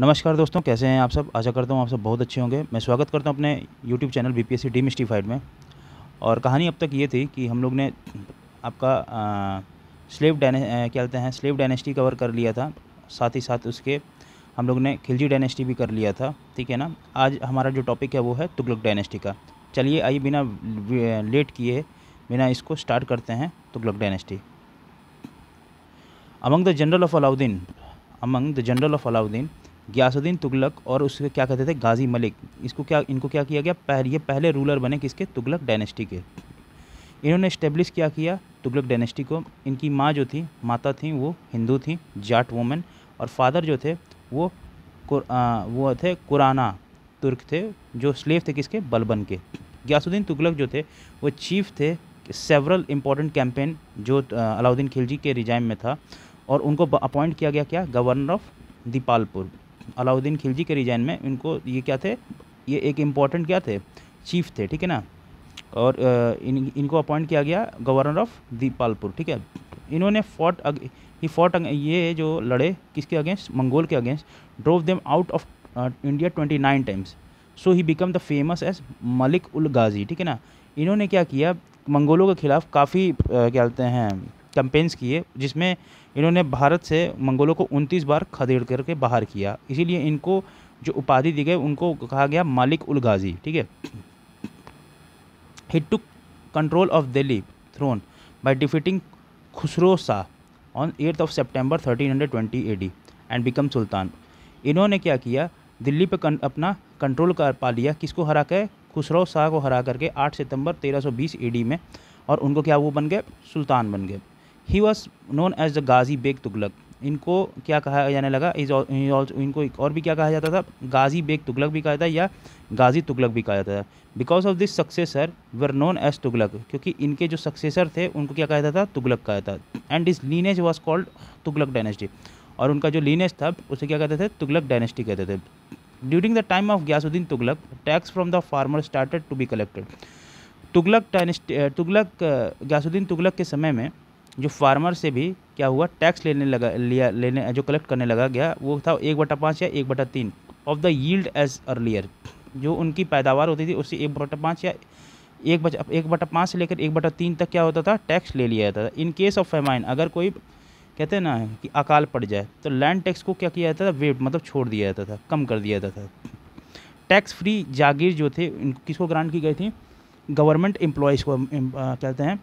नमस्कार दोस्तों कैसे हैं आप सब आशा करता हूँ आप सब बहुत अच्छे होंगे मैं स्वागत करता हूँ अपने YouTube channel B P S demystified में और कहानी अब तक ये थी कि हम लोग ने आपका आ, स्लेव डायने क्या कहते हैं स्लेव डायनेस्टी कवर कर लिया था साथ ही साथ उसके हम लोग ने खिलजी डायनेस्टी भी कर लिया था ठीक है ना आज हमारा जो टॉपिक है वो है तुगलक डायनेस्टी का चलिए आइए बिना लेट किए बिना इसको स्टार्ट करते हैं Tughlaq dynasty among the general of Alauddin among the general of Alauddin Ghiyasuddin Tughlaq और उसके क्या कहते थे गाजी मलिक इसको क्या इनको क्या किया गया पहले ये पहले रूलर बने किसके तुगलक डायनेस्टी के इन्होंने इस्टेब्लिश क्या किया तुगलक डायनेस्टी को इनकी माँ जो थी माता थी वो हिंदू थी जाट वोमेन और फादर जो थे वो कुर, आ, वो थे कुराना तुर्क थे जो स्लेव थे किसके बलबन के गयासुद्दीन तुगलक जो थे वो चीफ थे सेवरल इम्पॉर्टेंट कैंपेन जो अलाउद्दीन खिलजी के रिजाइम में था और उनको अपॉइंट किया गया क्या गवर्नर ऑफ दीपालपुर अलाउद्दीन खिलजी के रिजाइन में इनको ये क्या थे ये एक इम्पॉर्टेंट क्या थे चीफ थे ठीक है ना और इन इनको अपॉइंट किया गया गवर्नर ऑफ दीपालपुर ठीक है इन्होंने फोर्ट ही फोर्ट ये जो लड़े किसके अगेंस्ट मंगोल के against drove them out of India twenty nine times so he become the famous as Malik ul Ghazi ठीक है ना इन्होंने क्या किया मंगोलों के खिलाफ काफ़ी क्या कहते हैं कैंपेन्स किए जिसमें इन्होंने भारत से मंगोलों को उनतीस बार खदेड़ करके बाहर किया इसीलिए इनको जो उपाधि दी गई उनको कहा गया मालिक उल गाजी ठीक है he took control of Delhi throne by defeating Khusro Shah on eighth of September thirteen hundred twenty A D and become sultan इन्होंने क्या किया दिल्ली पर अपना कंट्रोल कर पा लिया किसको हरा के खुसरो शाह को हरा करके 8 सितंबर 1320 एडी में और उनको क्या वो बन गए सुल्तान बन गए he was known as the Ghazi Beg Tughlaq इनको क्या कहा जाने लगा इज इनको एक और भी क्या कहा जाता था गाजी बेग तुगलक भी कहा जाता या गाजी तुगलक भी कहा जाता था because of this successor were known as Tughlaq क्योंकि इनके जो सक्सेसर थे उनको क्या कहा जाता था तुगलक कहा जाता and this lineage was called Tughlaq dynasty और उनका जो लीनेज था उसे क्या कहते थे तुगलक डायनेस्टी कहते थे during the time of Ghiyasuddin Tughlaq tax from the farmer started to be collected Tughlaq dynasty Tughlaq Ghiyasuddin Tughlaq के समय में जो फार्मर से भी क्या हुआ टैक्स लेने लगा लिया लेने जो कलेक्ट करने लगा गया वो था एक बटा पाँच या एक बटा तीन of the yield as earlier जो उनकी पैदावार होती थी उससे एक बटा पाँच या एक बटा एक बटा पाँच से लेकर एक बटा तीन तक क्या होता था टैक्स ले लिया जाता था इन केस ऑफ फेमाइन अगर कोई कहते हैं ना कि अकाल पड़ जाए तो लैंड टैक्स को क्या किया जाता था वेट मतलब छोड़ दिया जाता था कम कर दिया जाता था टैक्स फ्री जागीर जो थे किसको ग्रांट की गई थी गवर्नमेंट एम्प्लॉयज़ को कहते हैं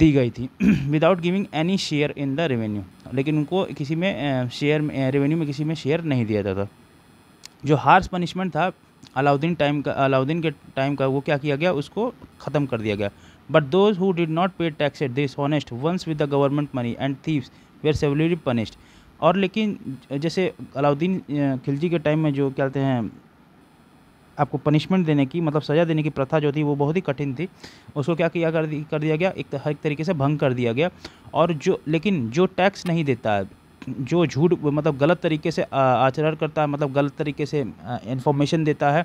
दी गई थी without giving any share in the revenue लेकिन उनको किसी में शेयर में रेवेन्यू में किसी में शेयर नहीं दिया जाता जो हार्स पनिशमेंट था अलाउद्दीन टाइम का अलाउद्दीन के टाइम का वो क्या किया गया उसको ख़त्म कर दिया गया but those who did not pay tax at this honest ones with the government money and thieves were severely punished और लेकिन जैसे अलाउद्दीन खिलजी के टाइम में जो क्या कहते हैं आपको पनिशमेंट देने की मतलब सज़ा देने की प्रथा जो थी वो बहुत ही कठिन थी उसको क्या किया कर कर दिया गया एक हर एक तरीके से भंग कर दिया गया और जो लेकिन जो टैक्स नहीं देता है जो झूठ मतलब गलत तरीके से आचरण करता है मतलब गलत तरीके से इन्फॉर्मेशन देता है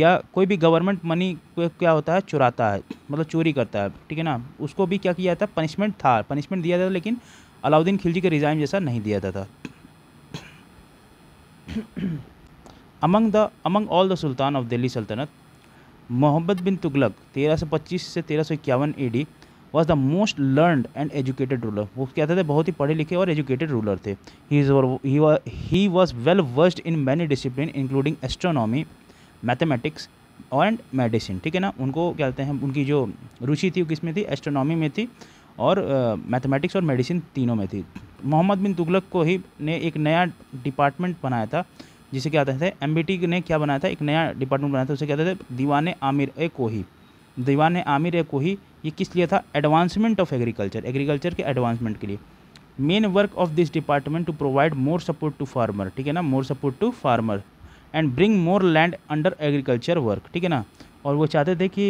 या कोई भी गवर्नमेंट मनी क्या होता है चुराता है मतलब चोरी करता है ठीक है ना उसको भी क्या किया जाता है पनिशमेंट था पनिशमेंट दिया जाता लेकिन अलाउद्दीन खिलजी के रिज़ाइन जैसा नहीं दिया जाता था among the among all the sultan of Delhi sultanate Muhammad bin Tughlaq 1325 से 1351 D was the most learned and educated ruler वो कहते थे बहुत ही पढ़े लिखे और एजुकेटेड रूलर थे he was well versed in many discipline including astronomy mathematics and medicine ठीक है ना उनको क्या कहते हैं उनकी जो रुचि थी वो किस में थी एस्ट्रोनॉमी में थी और मैथमेटिक्स uh, और मेडिसिन तीनों में थी मोहम्मद बिन तुगलक को ही ने एक नया डिपार्टमेंट बनाया था जिसे क्या कहते थे एम ने क्या बनाया था एक नया डिपार्टमेंट बनाया था उसे कहते थे दीवान आमिर ए कोही दीवान आमिर ए कोही ये किस लिए था एडवांसमेंट ऑफ एग्रीकल्चर एग्रीकल्चर के एडवांसमेंट के लिए main work of this department to provide more support to farmer ठीक है ना more support to farmer and bring more land under agriculture work ठीक है ना और वो चाहते थे कि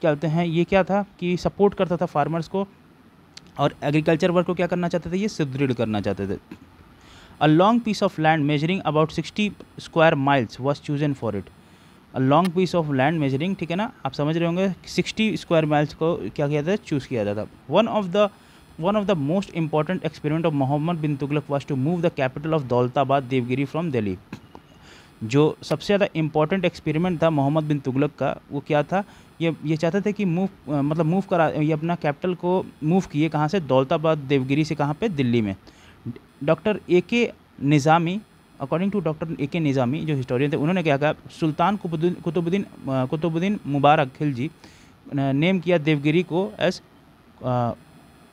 क्या कहते हैं ये क्या था कि सपोर्ट करता था फार्मर्स को और एग्रीकल्चर वर्क को क्या करना चाहते थे ये सुदृढ़ करना चाहते थे A long piece of land measuring about 60 square miles was chosen for it. A long piece of land measuring ठीक है ना आप समझ रहे होंगे 60 square miles को क्या किया जाता है चूज़ किया जाता one of the one of the most important experiment of Muhammad bin Tughlaq was to move the capital of Daulatabad Devgiri from Delhi. जो सबसे ज़्यादा इम्पॉर्टेंट एक्सपेरिमेंट था मोहम्मद बिन तुगलक का वो क्या था ये ये चाहते थे कि मूव मतलब मूव करा ये अपना कैपिटल को मूव किए कहाँ से दौलताबाद देवगिरी से कहाँ पे दिल्ली में doctor A K Nizami according to doctor A K Nizami जो हिस्टोरियन थे उन्होंने क्या कहा सुल्तान कुतुबुद्दीन कुतुबुद्दीन मुबारक खिलजी नेम किया देवगिरी को एस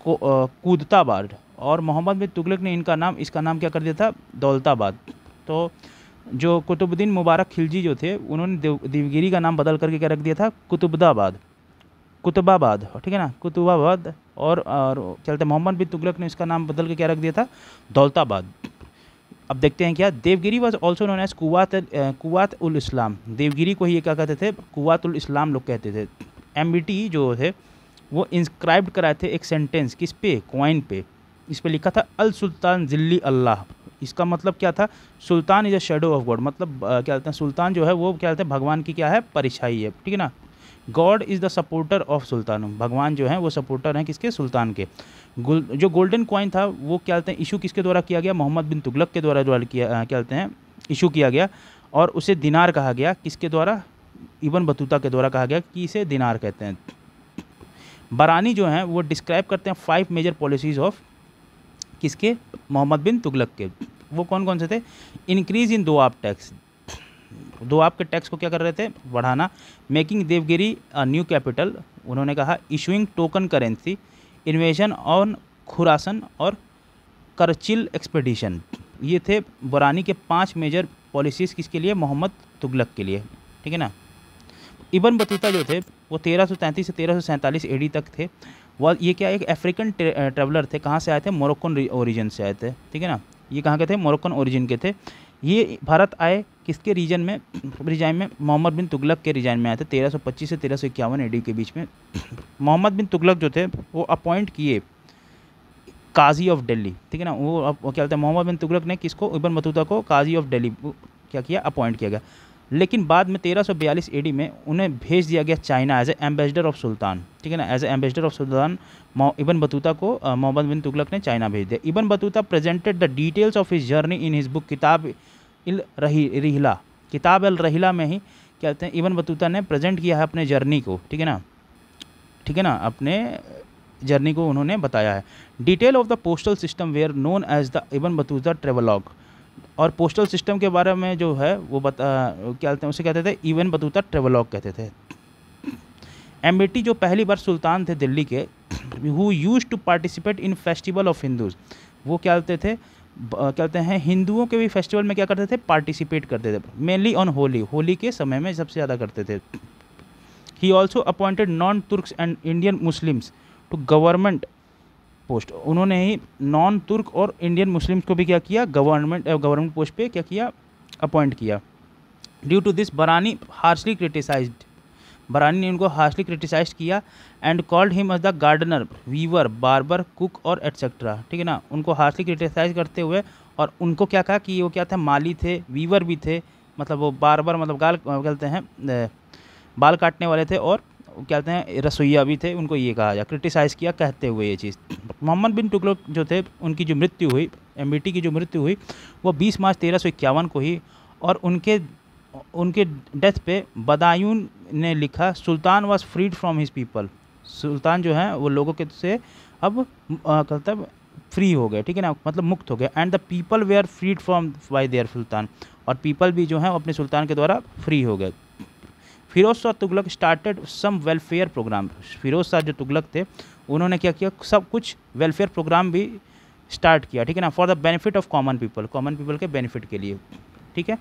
कूदताबाद और मोहम्मद बिन तुगलक ने इनका नाम इसका नाम क्या कर दिया था दौलताबाद तो जो कुतुबुद्दीन मुबारक खिलजी जो थे उन्होंने देवगिरी का नाम बदल करके क्या रख दिया था कुतुबदाबाद कुतुबाबाद ठीक है ना कुतुबाबाद और, और चलते मोहम्मद बिन तुगलक ने इसका नाम बदल के क्या रख दिया था दौलताबाद अब देखते हैं क्या Devagiri was also known as Qutb Qutb उल इस्लाम देवगिरी को ही ये क्या कहते थे कुत उल इस्लाम लोग कहते थे एम जो थे वो इंस्क्राइब्ड कराए थे एक सेंटेंस किस पे कॉइन पे इस पर लिखा था अल सुल्तान जिल्ली अल्लाह इसका मतलब क्या था सुल्तान इज़ मतलब, अ शेडो ऑफ गॉड मतलब क्या कहते हैं सुल्तान जो है वो क्या कहते हैं भगवान की क्या है परिछाई है ठीक है ना god is the supporter of sultan भगवान जो है वो सपोर्टर हैं किसके सुल्तान के जो गोल्डन कॉइन था वो क्या कहते हैं इशू किसके द्वारा किया गया मोहम्मद बिन तुगलक के द्वारा द्वारा किया क्या कहते हैं इशू किया गया और उसे दिनार कहा गया किसके द्वारा इबन बतूता के द्वारा कहा गया कि इसे दिनार कहते हैं बरानी जो हैं वो डिस्क्राइब करते हैं फाइव मेजर पॉलिसीज़ ऑफ किसके मोहम्मद बिन तुगलक के वो कौन कौन से थे इंक्रीज़ इन दो आप टैक्स दो आपके टैक्स को क्या कर रहे थे बढ़ाना मेकिंग देवगिरी न्यू कैपिटल उन्होंने कहा issuing token currency invasion on Khurasan और करचिल एक्सपेडिशन ये थे बुरानी के पांच मेजर पॉलिसीज़ किसके लिए मोहम्मद तुगलक के लिए ठीक है ना इबन बतूता जो थे वो तेरह सौ तैंतीस से तेरह सौ सैंतालीस एडी तक थे वह ये क्या एक अफ्रीकन ट्रेवलर थे कहाँ से आए थे मोरक्कन ओरिजिन से आए थे ठीक है ना ये कहाँ के थे मोरक्कन ओरिजिन के थे ये भारत आए किसके रीजन में रिजाइन में मोहम्मद बिन तुगलक के रिजाइन में आए थे 1325 से तेरह सौ इक्यावन एडी के बीच में मोहम्मद बिन तुगलक जो थे वो अपॉइंट किए काजी ऑफ दिल्ली ठीक है ना वो अब क्या बोलते हैं मोहम्मद बिन तुगलक ने किसको इबन मतूदा को काजी ऑफ दिल्ली क्या किया अपॉइंट किया गया लेकिन बाद में 1342 एडी में उन्हें भेज दिया गया China as a ambassador of sultan ठीक है ना as a ambassador of sultan Ibn Battuta को मोहम्मद बिन तुगलक ने चाइना भेज दिया Ibn Battuta presented the details of his journey in his book Kitab il रही रिहला किताब अल रहीला में ही कहते हैं इबन बतूता ने प्रेजेंट किया है अपने जर्नी को ठीक है ना ठीक है ना अपने जर्नी को उन्होंने बताया है detail of the postal system were known as the Ibn Battuta travelogue और पोस्टल सिस्टम के बारे में जो है वो बता क्या कहते हैं उसे कहते थे इवन बतूता ट्रेवलॉग कहते थे एम जो पहली बार सुल्तान थे दिल्ली के who used to participate in festival of Hindus वो क्या कहते थे क्या कहते हैं हिंदुओं के भी फेस्टिवल में क्या करते थे पार्टिसिपेट करते थे मेनली ऑन होली होली के समय में सबसे ज़्यादा करते थे he also appointed non Turk and Indian Muslims to government post उन्होंने ही नॉन तुर्क और इंडियन मुस्लिम्स को भी क्या किया गवर्नमेंट गवर्नमेंट पोस्ट पे क्या किया अपॉइंट किया due to this Barani harshly criticize Barani ने उनको हार्शली क्रिटिसाइज किया and called him as the gardener weaver barber cook और एट्सेट्रा ठीक है ना उनको हार्शली क्रिटिसाइज करते हुए और उनको क्या कहा कि वो क्या था माली थे वीवर भी थे मतलब वो बार बार मतलब गाल कहते हैं बाल काटने वाले थे और क्या कहते हैं रसोईया भी थे उनको ये कहा जाए क्रिटिसाइज़ किया कहते हुए ये चीज़ मोहम्मद बिन टुकलक जो थे उनकी जो मृत्यु हुई एम की जो मृत्यु हुई वो बीस मार्च तेरह को हुई और उनके उनके डेथ पे बदायून ने लिखा sultan was freed from his people सुल्तान जो है वो लोगों के से अब हैं फ्री हो गए ठीक है ना मतलब मुक्त हो गए and the people they are freed from by their sultan और पीपल भी जो है अपने सुल्तान के द्वारा फ्री हो गए Firoz Shah Tughlaq started some welfare program Firoz Shah जो तुगलक थे उन्होंने क्या किया सब कुछ वेलफेयर प्रोग्राम भी स्टार्ट किया ठीक है ना for the benefit of common people common people के बेनिफिट के लिए ठीक है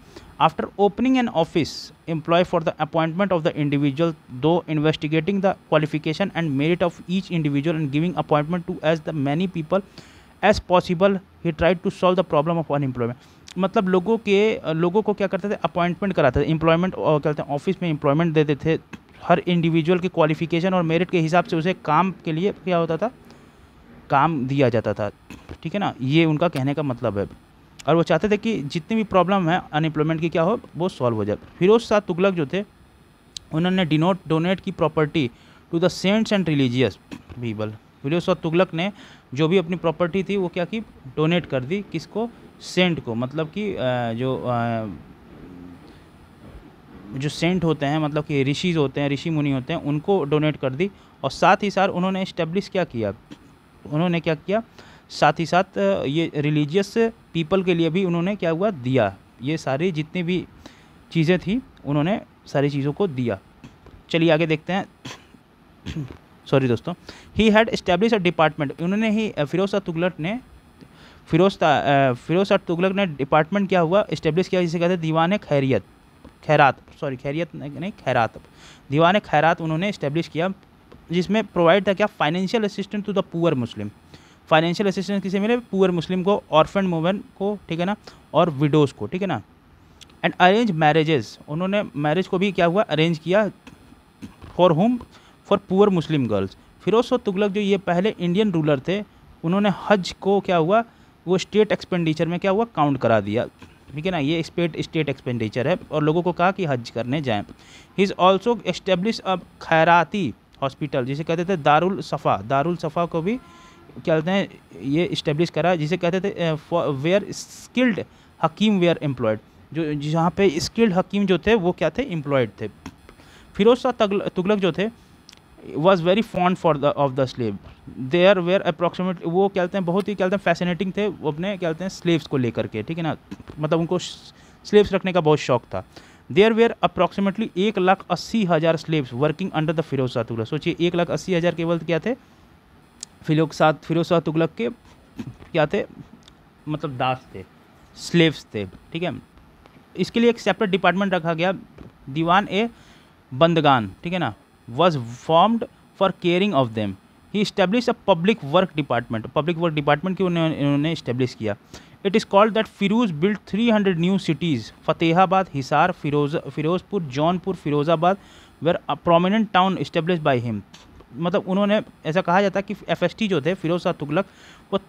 after opening an office employ for the appointment of the individual do investigating the qualification and merit of each individual and giving appointment to as the many people as possible he tried to solve the problem of unemployment मतलब लोगों के लोगों को क्या करते थे appointment कराते थे एम्प्लॉयमेंट क्या कहते हैं ऑफिस में एम्प्लॉयमेंट देते थे हर इंडिविजुअल के क्वालिफिकेशन और मेरिट के हिसाब से उसे काम के लिए क्या होता था काम दिया जाता था ठीक है ना ये उनका कहने का मतलब है और वो चाहते थे कि जितनी भी प्रॉब्लम है अनएम्प्लॉयमेंट की क्या हो वो सॉल्व हो जाए फिरोज शाह तुगलक जो थे उन्होंने डिनोट डोनेट की property to the saints and religious people Firoz Shah Tughlaq ने जो भी अपनी प्रॉपर्टी थी वो क्या की डोनेट कर दी किसको सेंट को मतलब कि जो जो सेंट होते हैं मतलब कि ऋषिज होते हैं ऋषि मुनि होते हैं उनको डोनेट कर दी और साथ ही साथ उन्होंने इस्टेब्लिश क्या किया उन्होंने क्या किया साथ ही साथ ये रिलीजियस पीपल के लिए भी उन्होंने क्या हुआ दिया ये सारी जितनी भी चीज़ें थी उन्होंने सारी चीज़ों को दिया चलिए आगे देखते हैं सॉरी दोस्तों he had establish a department उन्होंने ही फिरोजा तुगलट ने फिरोज फिरोज शाह तुगलक ने डिपार्टमेंट क्या हुआ इस्टेब्लिश किया जिसे कहते हैं दीवान खैरियत खैरात सॉरी खैरियत नहीं खैरात दीवान खैरात उन्होंने इस्टेब्लिश किया जिसमें प्रोवाइड था क्या financial assistant to the poor Muslim financial assistance किसे मिले पुअर मुस्लिम को ऑर्फेंड मोमेंट को ठीक है ना और विडोज़ को ठीक है ना एंड अरेंज मैरिजेस उन्होंने मैरिज को भी क्या हुआ अरेंज किया for home for poor Muslim girls Firoz Tughlaq जो ये पहले इंडियन रूलर थे उन्होंने हज को क्या हुआ वो स्टेट एक्सपेंडिचर में क्या हुआ काउंट करा दिया ठीक है ना ये स्पेट स्टेट एक्सपेंडिचर है और लोगों को कहा कि हज करने जाएं ही इज़ ऑल्सो एस्टेब्लिश अब खैराती हॉस्पिटल जिसे कहते थे दारुल सफ़ा दारुल सफ़ा को भी क्या कहते हैं ये इस्टेब्लिश करा जिसे कहते थे were skilled hakim were employed जो जहाँ पे स्किल्ड हकीम जो थे वो क्या थे एम्प्लॉयड थे फिरोज शाह तुगलक जो थे was very fond for the of the slave they are were approximate वो क्या कहते हैं बहुत ही क्या कहते हैं फैसिनेटिंग थे वो अपने क्या कहते हैं स्लेव्स को लेकर के ठीक है ना मतलब उनको स्लेव्स रखने का बहुत शौक था देयर वेयर अप्रॉक्सीमेटली एक लाख अस्सी हज़ार slaves working under the Firoza Tughlaq सोचिए एक लाख अस्सी हज़ार केवल क्या थे फिलोक साथ फिरोजा तुगलक के क्या थे मतलब दास थे स्लेव्स थे ठीक है इसके लिए एक सेपरेट डिपार्टमेंट रखा गया दीवान ए बंदगान ठीक है ना was formed for caring of them he establish a public work department public work department की उन्होंने इन्होंने इस्टेब्लिश किया it is called that Firoz build three hundred new cities Fatehabad Hisar Firoz Firozpur Jaunpur Firozabad were prominent town establish by him मतलब उन्होंने ऐसा कहा जाता है कि एफ जो थे फिरोज शाह तुगलक वो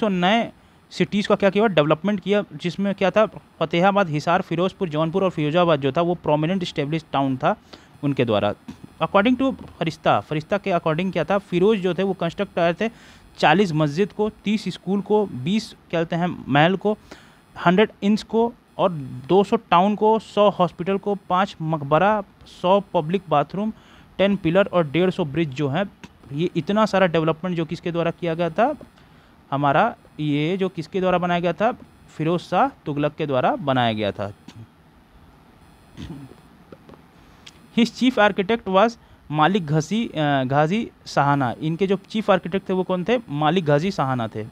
सौ नए सिटीज़ का क्या किया डेवलपमेंट किया जिसमें क्या था फतेहाबाद हिसार फिरोजपुर जौनपुर और फिरोजाबाद जो था वो प्रोमिनेंट इस्टेब्लिश टाउन था उनके द्वारा अकॉर्डिंग टू फरिश्ता फरिश्ता के अकॉर्डिंग क्या था फिरोज जो थे वो कंस्ट्रक्ट कराए थे चालीस मस्जिद को तीस स्कूल को बीस कहते हैं महल को हंड्रेड इंच को और 200 टाउन को 100 हॉस्पिटल को पाँच मकबरा 100 पब्लिक बाथरूम 10 पिलर और 150 ब्रिज जो हैं ये इतना सारा डेवलपमेंट जो किसके द्वारा किया गया था हमारा ये जो किसके द्वारा बनाया गया था फिरोज शाह तुगलक के द्वारा बनाया गया था हिज चीफ आर्किटेक्ट वॉज मालिक घसी घाजी सहाना इनके जो चीफ आर्किटेक्ट थे वो कौन थे मालिक घाजी सहाना थे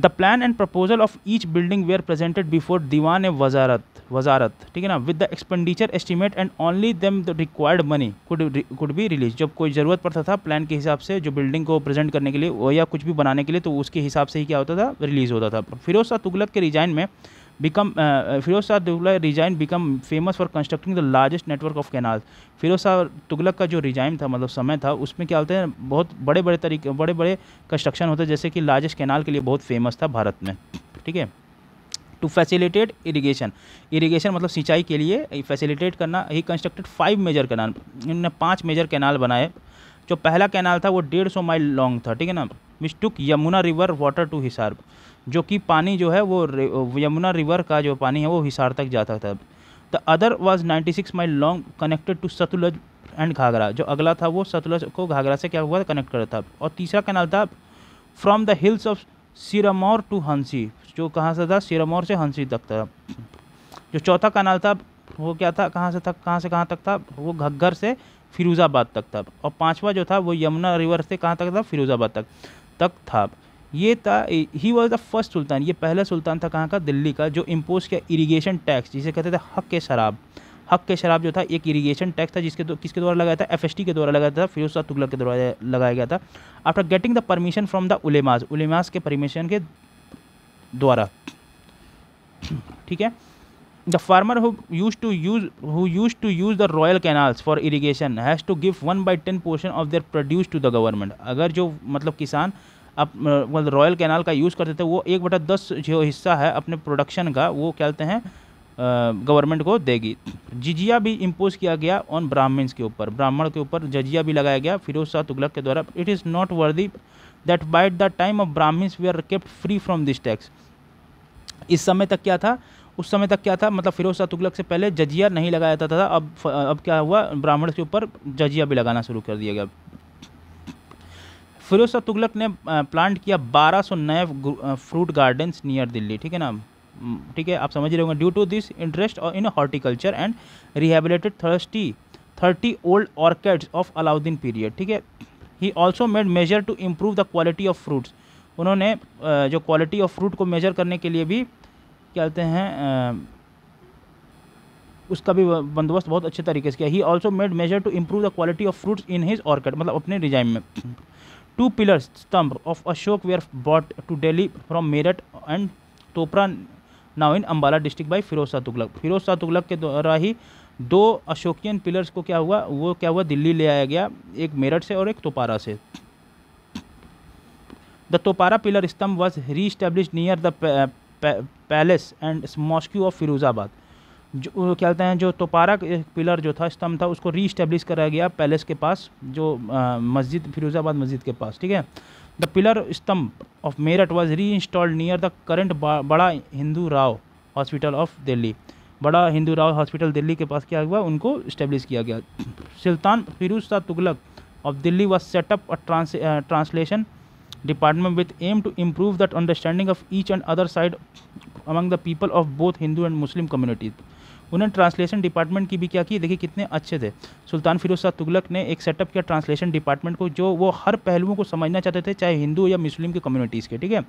the plan and proposal of each building were presented before Diwan e Wazarat Wazarat ठीक है ना with the expenditure estimate and only them the required money could could be release जब कोई ज़रूरत पड़ता था प्लान के हिसाब से जो बिल्डिंग को प्रेजेंट करने के लिए या कुछ भी बनाने के लिए तो उसके हिसाब से ही क्या होता था रिलीज़ होता था फिरोज शाह तुगलक के रिजाइन में become uh, uh, Firoz Shah Tughlaq resigned become famous for constructing the largest network of Firoz Shah Tughlaq का जो रिजाइन था मतलब समय था उसमें क्या होता है बहुत बड़े बड़े तरीके बड़े बड़े कंस्ट्रक्शन होते हैं जैसे कि लार्जेस्ट कैनाल के लिए बहुत फेमस था भारत में ठीक है टू फैसिलिटेट इरीगेशन इरीगेशन मतलब सिंचाई के लिए फैसिलिटेट करना he constructed five major canal इन्होंने पाँच मेजर कैनाल बनाए जो पहला कैनाल था वो डेढ़ सौ माइल लॉन्ग था ठीक है ना mistook Yamuna river water to Hisar जो कि पानी जो है वो यमुना रिवर का जो पानी है वो हिसार तक जाता था the other was ninety six mile long connected to Sutlej and Ghaghra जो अगला था वो सतुलज को घाघरा से क्या हुआ था कनेक्ट करता था और तीसरा कैनाल था from the hills of Sirmaur to Hansi जो कहाँ से था सिरमौर से हंसी तक था जो चौथा कैनाल था वो क्या था कहाँ से था कहाँ से कहाँ तक था वो घग्घर से फिरोज़ाबाद तक था और पांचवा जो था वो यमुना रिवर से कहाँ तक था फिरोज़ाबाद तक तक था ये था he was the first sultan ये पहला सुल्तान था कहाँ का दिल्ली का जो इम्पोज किया इरीगेशन टैक्स जिसे कहते थे हक के शराब हक के शराब जो था एक इरीगेशन टैक्स था जिसके दो, किसके द्वारा लगाया था एफएसटी के द्वारा लगाया था फिर उसका तुगलक के द्वारा लगाया गया था after getting the permission from the ulemas ulemas के परमिशन के द्वारा ठीक है the farmer who used to use who used to use the royal canals for irrigation has to give one by ten portion of their produce to the government अगर जो मतलब किसान आप मतलब रॉयल कैनाल का यूज़ करते थे वो एक बटा दस जो हिस्सा है अपने प्रोडक्शन का वो क्या कहते हैं गवर्नमेंट को देगी जिजिया भी इम्पोज किया गया ऑन ब्राह्मण्स के ऊपर ब्राह्मण के ऊपर जजिया भी लगाया गया फिरोज शाह तुगलक के द्वारा it is not worthy that by the time of Brahmans we are kept free from this tax इस समय तक क्या था उस समय तक क्या था मतलब फिरोज शाह तुगलक से पहले जजिया नहीं लगाया जाता था अब अब क्या हुआ ब्राह्मण के ऊपर जजिया भी लगाना शुरू कर दिया गया फिरोज तुगलक ने प्लांट किया 1200 नए फ्रूट गार्डन्स नियर दिल्ली ठीक है ना ठीक है आप समझ रहे होंगे due to this interest in horticulture and rehabilitated thirsty thirty old orchids of Alauddin period ठीक है he also made measure to improve the quality of fruits उन्होंने जो क्वालिटी ऑफ फ्रूट को मेजर करने के लिए भी क्या कहते हैं उसका भी बंदोबस्त बहुत अच्छे तरीके से किया he also made measure to improve the quality of fruits in his orchid मतलब अपने डिजाइन में टू पिलर स्तंभ of Ashoka were bought to Delhi from Meerut and Topra now in Ambala district by Firoz Shah Tughlaq Firoz Shah Tughlaq के द्वारा ही दो अशोकियन पिलर्स को क्या हुआ वो क्या हुआ दिल्ली ले आया गया एक मेरठ से और एक तोपारा से द तोपारा पिलर स्तंभ was reestablish near the palace and mosque of Firozabad जो क्या कहते हैं जो तोपारा पिलर जो था स्तंभ था उसको री इस्टेब्लिश कराया गया पैलेस के पास जो मस्जिद फिरोज़ाबाद मस्जिद के पास ठीक है द पिलर स्तंभ of Meerut was reinstalled near the current Bara Hindu Rao hospital of Delhi Bara Hindu Rao hospital Delhi के पास क्या हुआ उनको इस्टेब्लिश किया गया sultan Firoz Shah Tughlaq of Delhi was setup a translation department with aim to improve that understanding of each and other side among the people of both Hindu and Muslim communities उन्होंने translation department की भी क्या की देखिए कितने अच्छे थे सुल्तान फिरोज शाह तुगलक ने एक सेटअप किया ट्रांसलेशन डिपार्टमेंट को जो वो हर पहलुओं को समझना चाहते थे चाहे हिंदू या मुस्लिम की कम्युनिटीज़ के ठीक है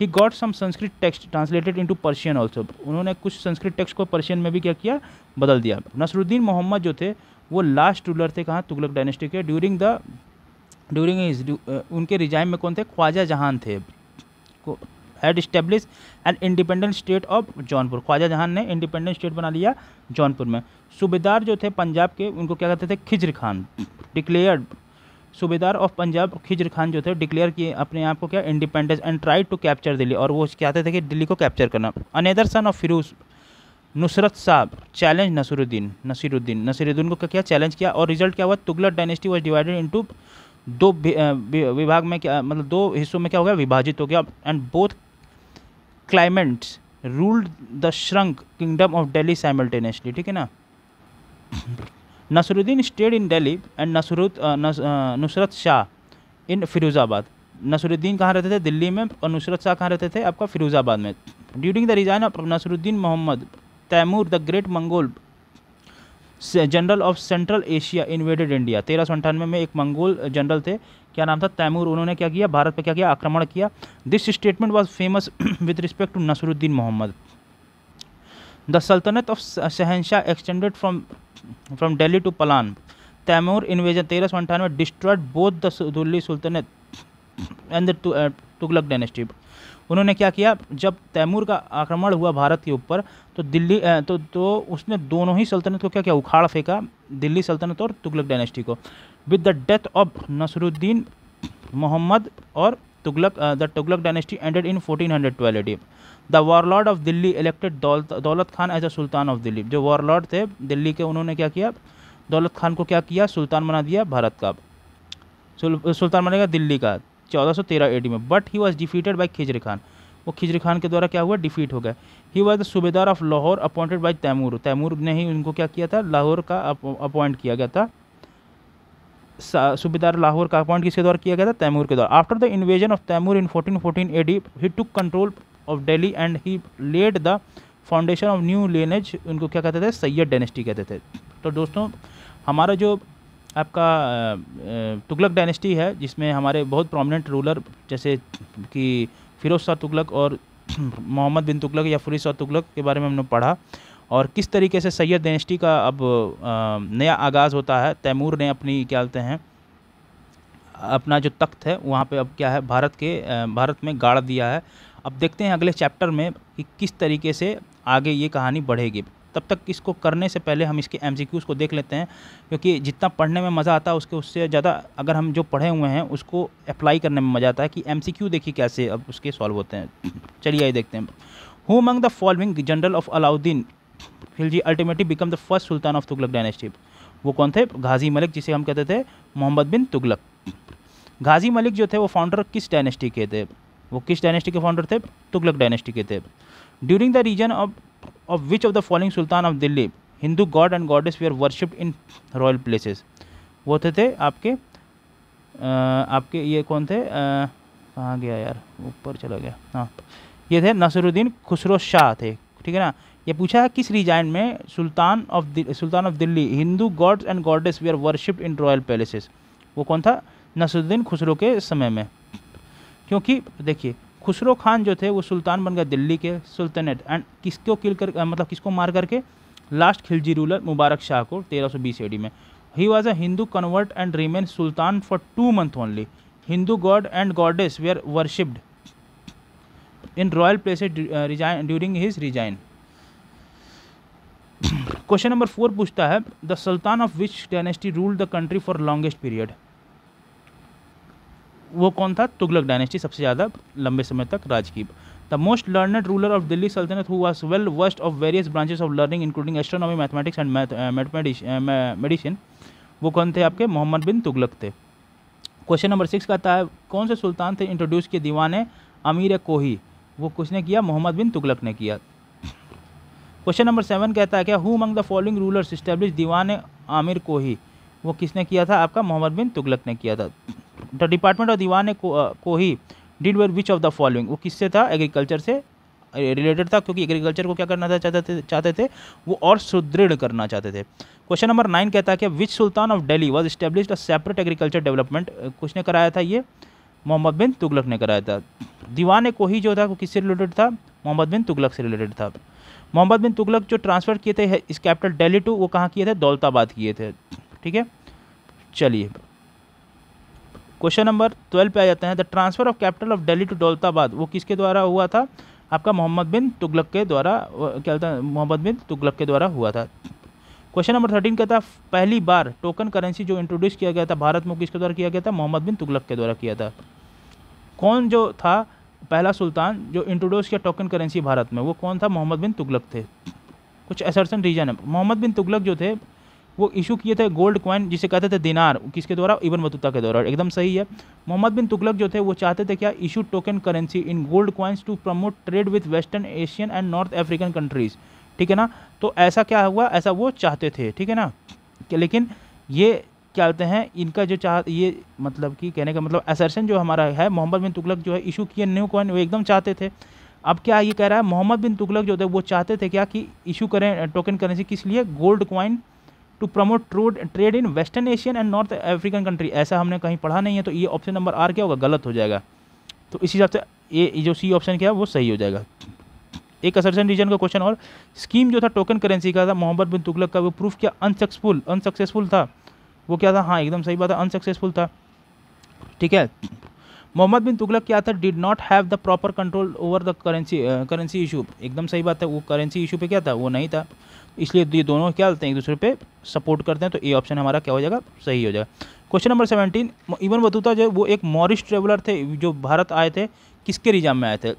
he got some Sanskrit text translated into Persian also उन्होंने कुछ संस्कृत टेक्स्ट को पर्शियन में भी क्या किया बदल दिया नसरुद्दीन मोहम्मद जो थे वो लास्ट रूलर थे कहाँ तुगलक डायनेस्टी के ड्यूरिंग द ड्यूरिंग उनके रिजाइम में कौन थे ख्वाजा जहान थे को had establish an independent state of Jaunpur Khwaja Jahan ने इंडिपेंडेंट स्टेट बना लिया जौनपुर में सूबेदार जो थे पंजाब के उनको क्या कहते थे खिजर खान डिक्लेयर्ड सूबेदार ऑफ पंजाब खिजर खान जो थे डिक्लेयर किए अपने आप को क्या independence and tried to capture Delhi और वो चाहते थे कि दिल्ली को कैप्चर करना another son of Firuz Nusrat Sahab challenge Nasruddin Naseeruddin Naseeruddin को क्या चैलेंज किया और रिजल्ट क्या हुआ Tughlaq dynasty was divided into दो विभाग में क्या मतलब दो हिस्सों में क्या हो गया विभाजित हो गया and both claimant ruled the shrunk kingdom of Delhi simultaneously ठीक है ना Nasruddin stayed in Delhi and नसरुद नुसरत शाह इन फिरोज़ाबाद नसरुद्दीन कहाँ रहते थे दिल्ली में और नुसरत शाह कहाँ रहते थे आपका फिरोज़ाबाद में during the regime of Nasruddin Mohammad Taimur the great Mongol general of central Asia invaded India तेरह सौ अंठानवे में एक मंगोल जनरल थे क्या नाम था तैमूर उन्होंने क्या किया भारत पर क्या किया आक्रमण किया this statement was famous with respect to Nasruddin Mohammad the sultanat of Shahanshah extended from from Delhi to Palam Taimur invasion तेरह सौ अंठानवे destroyed both Delhi sultanat and the Tughlaq dynasty उन्होंने क्या किया जब तैमूर का आक्रमण हुआ भारत के ऊपर तो दिल्ली तो तो उसने दोनों ही सल्तनत को क्या क्या उखाड़ फेंका दिल्ली सल्तनत और तुगलक डायनेस्टी को with the death of Nasruddin Mohammad और Tughlaq the Tughlaq dynasty ended in 1412 hundred twelve AD the warlord of Delhi elected Daulat Khan as a sultan of Delhi जो लॉर्ड थे दिल्ली के उन्होंने क्या किया दौलत खान को क्या किया सुल्तान बना दिया भारत का सुल्तान बनेगा दिल्ली का चौदह सौ तेरह एडी में but he was defeated by Khizri Khan वो खिजरी खान के द्वारा क्या हुआ डिफीट हो गए he was the subedar of Lahore appointed by Taimur Taimur ने ही उनको क्या किया था लाहौर का अपॉइंट किया गया था सूबेदार लाहौर का अपॉइंट किसके द्वारा किया गया था तैमूर के द्वारा after the invasion of Taimur in fourteen fourteen A D he took control of Delhi and he led the foundation of new lineage उनको क्या कहते थे सैयद डेनेस्टी कहते थे तो दोस्तों हमारा जो आपका तुगलक डायनेस्टी है जिसमें हमारे बहुत प्रोमिनेंट रूलर जैसे कि फिरोज शाह तुगलक और मोहम्मद बिन तुगलक या फुरी शाह तुगलक के बारे में हमने पढ़ा और किस तरीके से सैयद डायनेस्टी का अब नया आगाज़ होता है तैमूर ने अपनी क्या कहते हैं अपना जो तख्त है वहाँ पे अब क्या है भारत के भारत में गाड़ दिया है अब देखते हैं अगले चैप्टर में कि किस तरीके से आगे ये कहानी बढ़ेगी तब तक इसको करने से पहले हम इसके एम को देख लेते हैं क्योंकि जितना पढ़ने में मज़ा आता है उसके उससे ज़्यादा अगर हम जो पढ़े हुए हैं उसको अप्लाई करने में मज़ा आता है कि एम देखिए कैसे अब उसके सॉल्व होते हैं चलिए आइए देखते हैं who among the following general of Alauddin Khilji ultimately become the first sultan of Tughlaq dynasty वो कौन थे गाजी मलिक जिसे हम कहते थे मोहम्मद बिन तुगलक गाजी मलिक जो थे वो फाउंडर किस डायनेस्टी के थे वो किस डायनेस्टी के फाउंडर थे तुगलक डायनेस्टी के थे during the reign of of which of the following sultan of Delhi Hindu god and goddess we are worship in royal places वो थे थे आपके आ, आपके ये कौन थे कहाँ गया यार ऊपर चला गया हाँ ये थे नसरुद्दीन खुसरो शाह थे ठीक है ना ये पूछा है किस रिजाइन में sultan of sultan of Delhi Hindu gods and goddess we are worship in royal palaces वो कौन था नसरुद्दीन खुसरो के समय में क्योंकि देखिए खुसरो खान जो थे वो सुल्तान बन गए दिल्ली के सुल्तनेट एंड किसको किल कर मतलब किसको मार करके लास्ट खिलजी रूलर मुबारक शाह को 1320 सौ बीस एडी में he was a Hindu convert and remain sultan for two month only Hindu god and goddess were worshipped in royal place regime during his regime question number four पूछता है the sultan of which dynasty rule the country for longest period वो कौन था Tughlaq dynasty सबसे ज़्यादा लंबे समय तक राज की the most learned ruler of Delhi sultanat who was well versed of various branches of learning including astronomy mathematics and medicine वो कौन थे आपके मोहम्मद बिन तुगलक थे क्वेश्चन नंबर सिक्स कहता है कौन से सुल्तान थे इंट्रोड्यूस किए दीवान अमीर कोही वो किसने किया मोहम्मद बिन तुगलक ने किया क्वेश्चन नंबर सेवन कहता है क्या who among the following rulers establish Diwan Amir Kohi वो किसने किया था आपका मोहम्मद बिन तुगलक ने किया था द डिपार्टमेंट ऑफ दीवान को, he deal were which of the following वो किससे था एग्रीकल्चर से रिलेटेड था क्योंकि एग्रीकल्चर को क्या करना था चाहते थे चाहते थे वो और सुदृढ़ करना चाहते थे क्वेश्चन नंबर नाइन कहता है कि which sultan of Delhi was establish a separate agriculture development कुछ ने कराया था ये मोहम्मद बिन तुगलक ने कराया था दीवान को ही जो था वो किससे रिलेटेड था मोहम्मद बिन तुगलक से रिलेटेड था मोहम्मद बिन तुगलक जो ट्रांसफ़र किए थे इस कैपिटल डेली टू वो कहाँ किए थे दौलताबाद किए थे ठीक है चलिए क्वेश्चन नंबर ट्वेल्व पे आ जाते हैं the transfer of capital of Delhi to Daulatabad वो किसके द्वारा हुआ था आपका मोहम्मद बिन तुगलक के द्वारा क्या होता है मोहम्मद बिन तुगलक के द्वारा हुआ था क्वेश्चन नंबर थर्टीन कहता पहली बार टोकन करेंसी जो इंट्रोड्यूस किया गया था भारत में किसके द्वारा किया गया था मोहम्मद बिन तुगलक के द्वारा किया था कौन जो था पहला सुल्तान जो इंट्रोड्यूस किया टोकन करेंसी भारत में वो कौन था मोहम्मद बिन तुगलक थे कुछ असरसन रीजन है मोहम्मद बिन तुगलक जो थे वो इशू किए थे गोल्ड कॉइन जिसे कहते थे दिनार किसके द्वारा इबन बतूता के द्वारा एकदम सही है मोहम्मद बिन तुगलक जो थे वो चाहते थे क्या issue token currency in gold coins to promote trade with western Asian and north African countries ठीक है ना तो ऐसा क्या हुआ ऐसा वो चाहते थे ठीक है ना लेकिन ये क्या होते हैं इनका जो चाह ये मतलब कि कहने का मतलब असरसन जो हमारा है मोहम्मद बिन तुगलक जो है इशू किए न्यू कॉइन वो एकदम चाहते थे अब क्या ये कह रहा है मोहम्मद बिन तुगलक जो थे वो चाहते थे क्या कि इशू करें टोकन करेंसी किस लिए गोल्ड कॉइन टू प्रमोट ट्रूड trade in western Asian and north African country ऐसा हमने कहीं पढ़ा नहीं है तो ये ऑप्शन नंबर आर क्या होगा गलत हो जाएगा तो इसी हिसाब से ये जो सी ऑप्शन क्या है वो सही हो जाएगा एक असरसन रीजन का क्वेश्चन और स्कीम जो था टोकन करेंसी का था मोहम्मद बिन तुगलक का वो प्रूफ क्या अनसक्सेसफुल अनसक्सेसफुल था वो क्या था हाँ एकदम सही बात है अनसक्सेसफुल था ठीक है मोहम्मद बिन तुगलक क्या था did not have the proper control over the currency currency issue एकदम सही बात है वो करेंसी इशू पे क्या था वो नहीं था इसलिए ये दोनों क्या होते हैं एक दूसरे पे सपोर्ट करते हैं तो ए ऑप्शन हमारा क्या हो जाएगा सही हो जाएगा question number seventeen Ibn Battuta जो वो एक मॉरिश ट्रेवलर थे जो भारत आए थे किसके रिजाम में आए थे